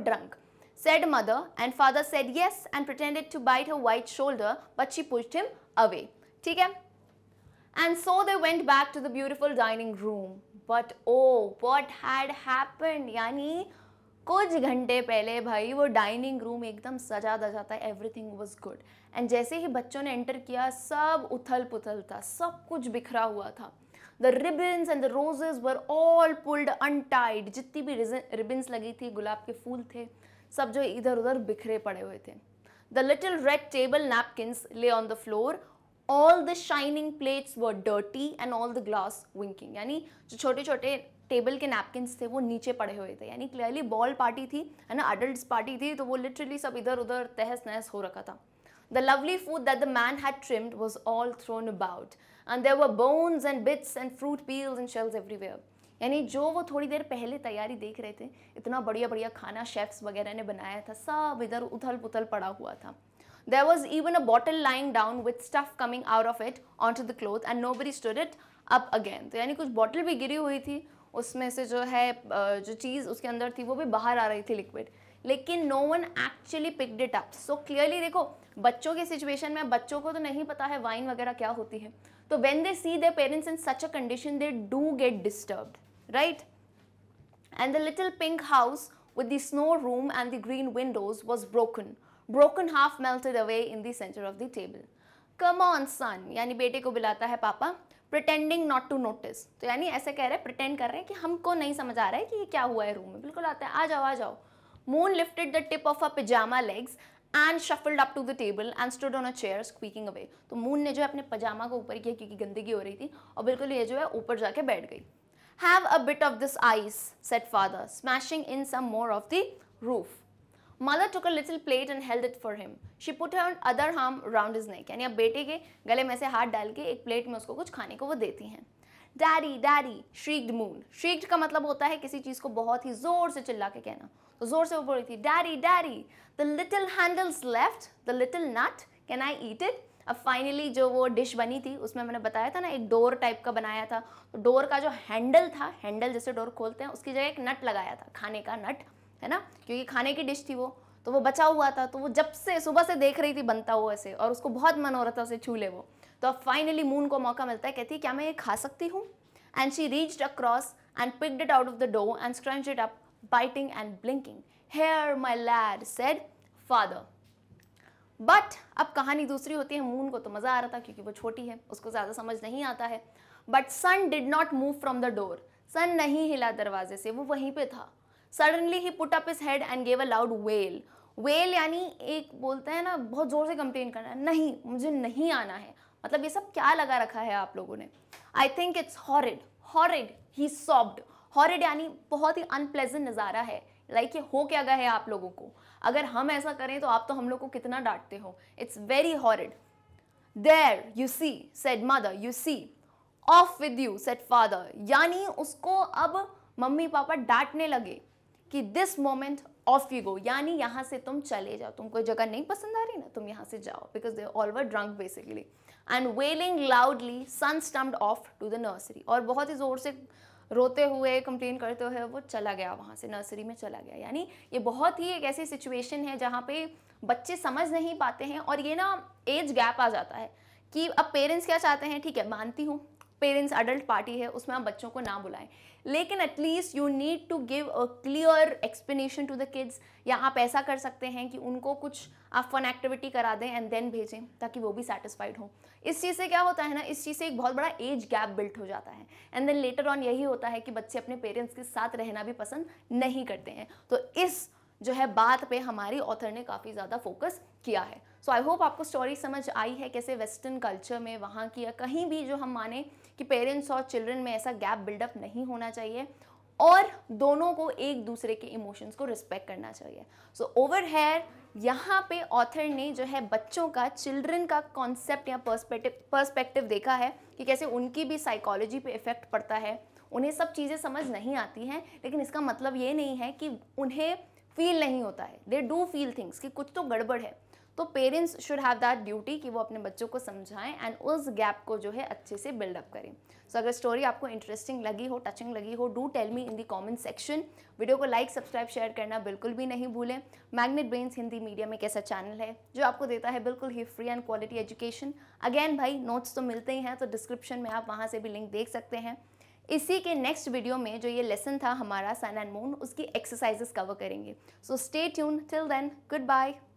said mother and father said yes and pretended to bite her white shoulder but she pushed him away ठीक है and so they went back to the beautiful dining room but oh what had happened यानी कुछ घंटे पहले भाई वो dining room एकदम सजा दजा था एवरीथिंग वॉज गुड एंड जैसे ही बच्चों ने एंटर किया सब उथल पुथल था सब कुछ बिखरा हुआ था the ribbons and the roses were all pulled untied जितनी भी रिबिन्स लगी थी गुलाब के फूल थे सब जो इधर उधर बिखरे पड़े हुए थे the little red table napkin lay on the floor all the shining plates were dirty and all the glass winking यानी जो छोटे छोटे टेबल के नैपकिन्स थे वो नीचे पड़े हुए थे यानी क्लियरली बॉल पार्टी थी है ना अडल्ट पार्टी थी तो वो लिटरली सब इधर उधर तहस नहस हो रखा था the lovely food that the man had trimmed was all thrown about and there were bones and bits and fruit peels and shells everywhere यानी जो वो थोड़ी देर पहले तैयारी देख रहे थे इतना बढ़िया बढ़िया खाना शेफ्स वगैरह ने बनाया था सब इधर उथल पुथल पड़ा हुआ था There was even a bottle lying down with stuff coming out of it onto the cloth and nobody stood it up again. तो यानी कुछ bottle भी गिरी हुई थी उसमें से जो है जो चीज़ उसके अंदर थी वो भी बाहर आ रही थी लिक्विड लेकिन no one actually picked it up so clearly देखो बच्चों के सिचुएशन में बच्चों को तो नहीं पता है वाइन वगैरह क्या होती है तो when they see their parents in such a condition they do get disturb right and the little pink house with the snow room and the green windows was broken broken half melted away in the center of the table. Come on son, यानी बेटे को बुलाता है पापा pretending not to notice तो यानी ऐसे कह रहे हैं प्रटेंड कर रहे हैं कि हमको नहीं समझ आ रहा है कि ये क्या हुआ है रूम में बिल्कुल आता है आ जाओ आ जाओ Moon lifted the tip of a pyjama legs and shuffled up to the table and stood on a chair squeaking away तो मून ने जो है अपने पजामा को ऊपर किया क्योंकि गंदगी हो रही थी और बिल्कुल ये जो है ऊपर जाके बैठ गई have a bit of this ice said father smashing in some more of the roof mother took a little plate and held it for him she put her other arm round his neck यानी अब बेटे के गले में से हाथ डाल के एक प्लेट में उसको कुछ खाने को वो देती हैं daddy daddy shrieked Moon shrieked का मतलब होता है किसी चीज़ को बहुत ही जोर से चिल्ला के कहना तो जोर से वो बोल रही थी daddy daddy the little handle's left the little nut can I eat it अब फाइनली जो वो डिश बनी थी उसमें मैंने बताया था ना एक डोर टाइप का बनाया था तो डोर का जो हैंडल था हैंडल जैसे डोर खोलते हैं उसकी जगह एक नट लगाया था खाने का नट है ना क्योंकि खाने की डिश थी वो तो वो बचा हुआ था तो वो जब से सुबह से देख रही थी बनता हुआ ऐसे और उसको बहुत मन हो रहा था उसे छू ले वो तो अब फाइनली मून को मौका मिलता है कहती है क्या मैं ये खा सकती हूँ and she reached across and picked it out of the door and scrunch it up biting and blinking here my lad said father but अब कहानी दूसरी होती है मून को तो मज़ा आ रहा था क्योंकि वो छोटी है उसको ज़्यादा समझ नहीं आता है but Sun did not move from the door Sun नहीं हिला दरवाजे से वो वहीं पे था suddenly he put up his head and gave a loud wail wail यानी एक बोलते हैं ना बहुत ज़ोर से कंप्लेन करना नहीं मुझे नहीं आना है मतलब ये सब क्या लगा रखा है आप लोगों ने I think it's horrid horrid he sobbed horrid यानी बहुत ही अनप्लेजेंट नज़ारा है लाइक like ये हो क्या गया है आप लोगों को अगर हम ऐसा करें तो आप तो हम लोग को कितना डांटते हो it's very horrid there you see said mother you see off with you said father यानी उसको अब मम्मी पापा डांटने लगे कि this moment off you go यानी यहाँ से तुम चले जाओ तुमको जगह नहीं पसंद आ रही ना तुम यहाँ से जाओ because they all were drunk basically and wailing loudly Sun stumped off to the nursery और बहुत ही ज़ोर से रोते हुए कंप्लेन करते हुए वो चला गया वहाँ से नर्सरी में चला गया यानी ये बहुत ही एक ऐसी सिचुएशन है जहाँ पे बच्चे समझ नहीं पाते हैं और ये ना एज गैप आ जाता है कि अब पेरेंट्स क्या चाहते हैं ठीक है मानती हूँ पेरेंट्स अडल्ट पार्टी है उसमें आप बच्चों को ना बुलाएं लेकिन at least you need to give a clear explanation to the kids या आप ऐसा कर सकते हैं कि उनको कुछ आप फन एक्टिविटी करा दें एंड देन भेजें ताकि वो भी सेटिस्फाइड हो इस चीज़ से क्या होता है ना इस चीज़ से एक बहुत बड़ा एज गैप बिल्ट हो जाता है एंड देन लेटर ऑन यही होता है कि बच्चे अपने पेरेंट्स के साथ रहना भी पसंद नहीं करते हैं तो इस जो है बात पे हमारी ऑथर ने काफ़ी ज़्यादा फोकस किया है सो आई होप आपको स्टोरी समझ आई है कैसे वेस्टर्न कल्चर में वहाँ की या कहीं भी जो हम माने कि पेरेंट्स और चिल्ड्रन में ऐसा गैप बिल्डअप नहीं होना चाहिए और दोनों को एक दूसरे के इमोशंस को रिस्पेक्ट करना चाहिए सो ओवर हेयर यहाँ पे ऑथर ने जो है बच्चों का चिल्ड्रन का कॉन्सेप्ट या पर्सपेक्टिव पर्सपेक्टिव देखा है कि कैसे उनकी भी साइकोलॉजी पे इफ़ेक्ट पड़ता है उन्हें सब चीज़ें समझ नहीं आती हैं लेकिन इसका मतलब ये नहीं है कि उन्हें फील नहीं होता है दे डू फील थिंग्स कि कुछ तो गड़बड़ है तो parents should have that duty कि वो अपने बच्चों को समझाएं एंड उस गैप को जो है अच्छे से बिल्डअप करें सो so, अगर स्टोरी आपको इंटरेस्टिंग लगी हो टचिंग लगी हो do tell me in the comment section video को लाइक सब्सक्राइब शेयर करना बिल्कुल भी नहीं भूलें मैग्नेट ब्रेन्स हिंदी मीडिया में कैसा चैनल है जो आपको देता है बिल्कुल ही free and quality education again भाई नोट्स तो मिलते ही हैं तो डिस्क्रिप्शन में आप वहाँ से भी लिंक देख सकते हैं इसी के नेक्स्ट वीडियो में जो ये लेसन था हमारा सन एंड मून उसकी एक्सरसाइजेस कवर करेंगे so stay tune till then good bye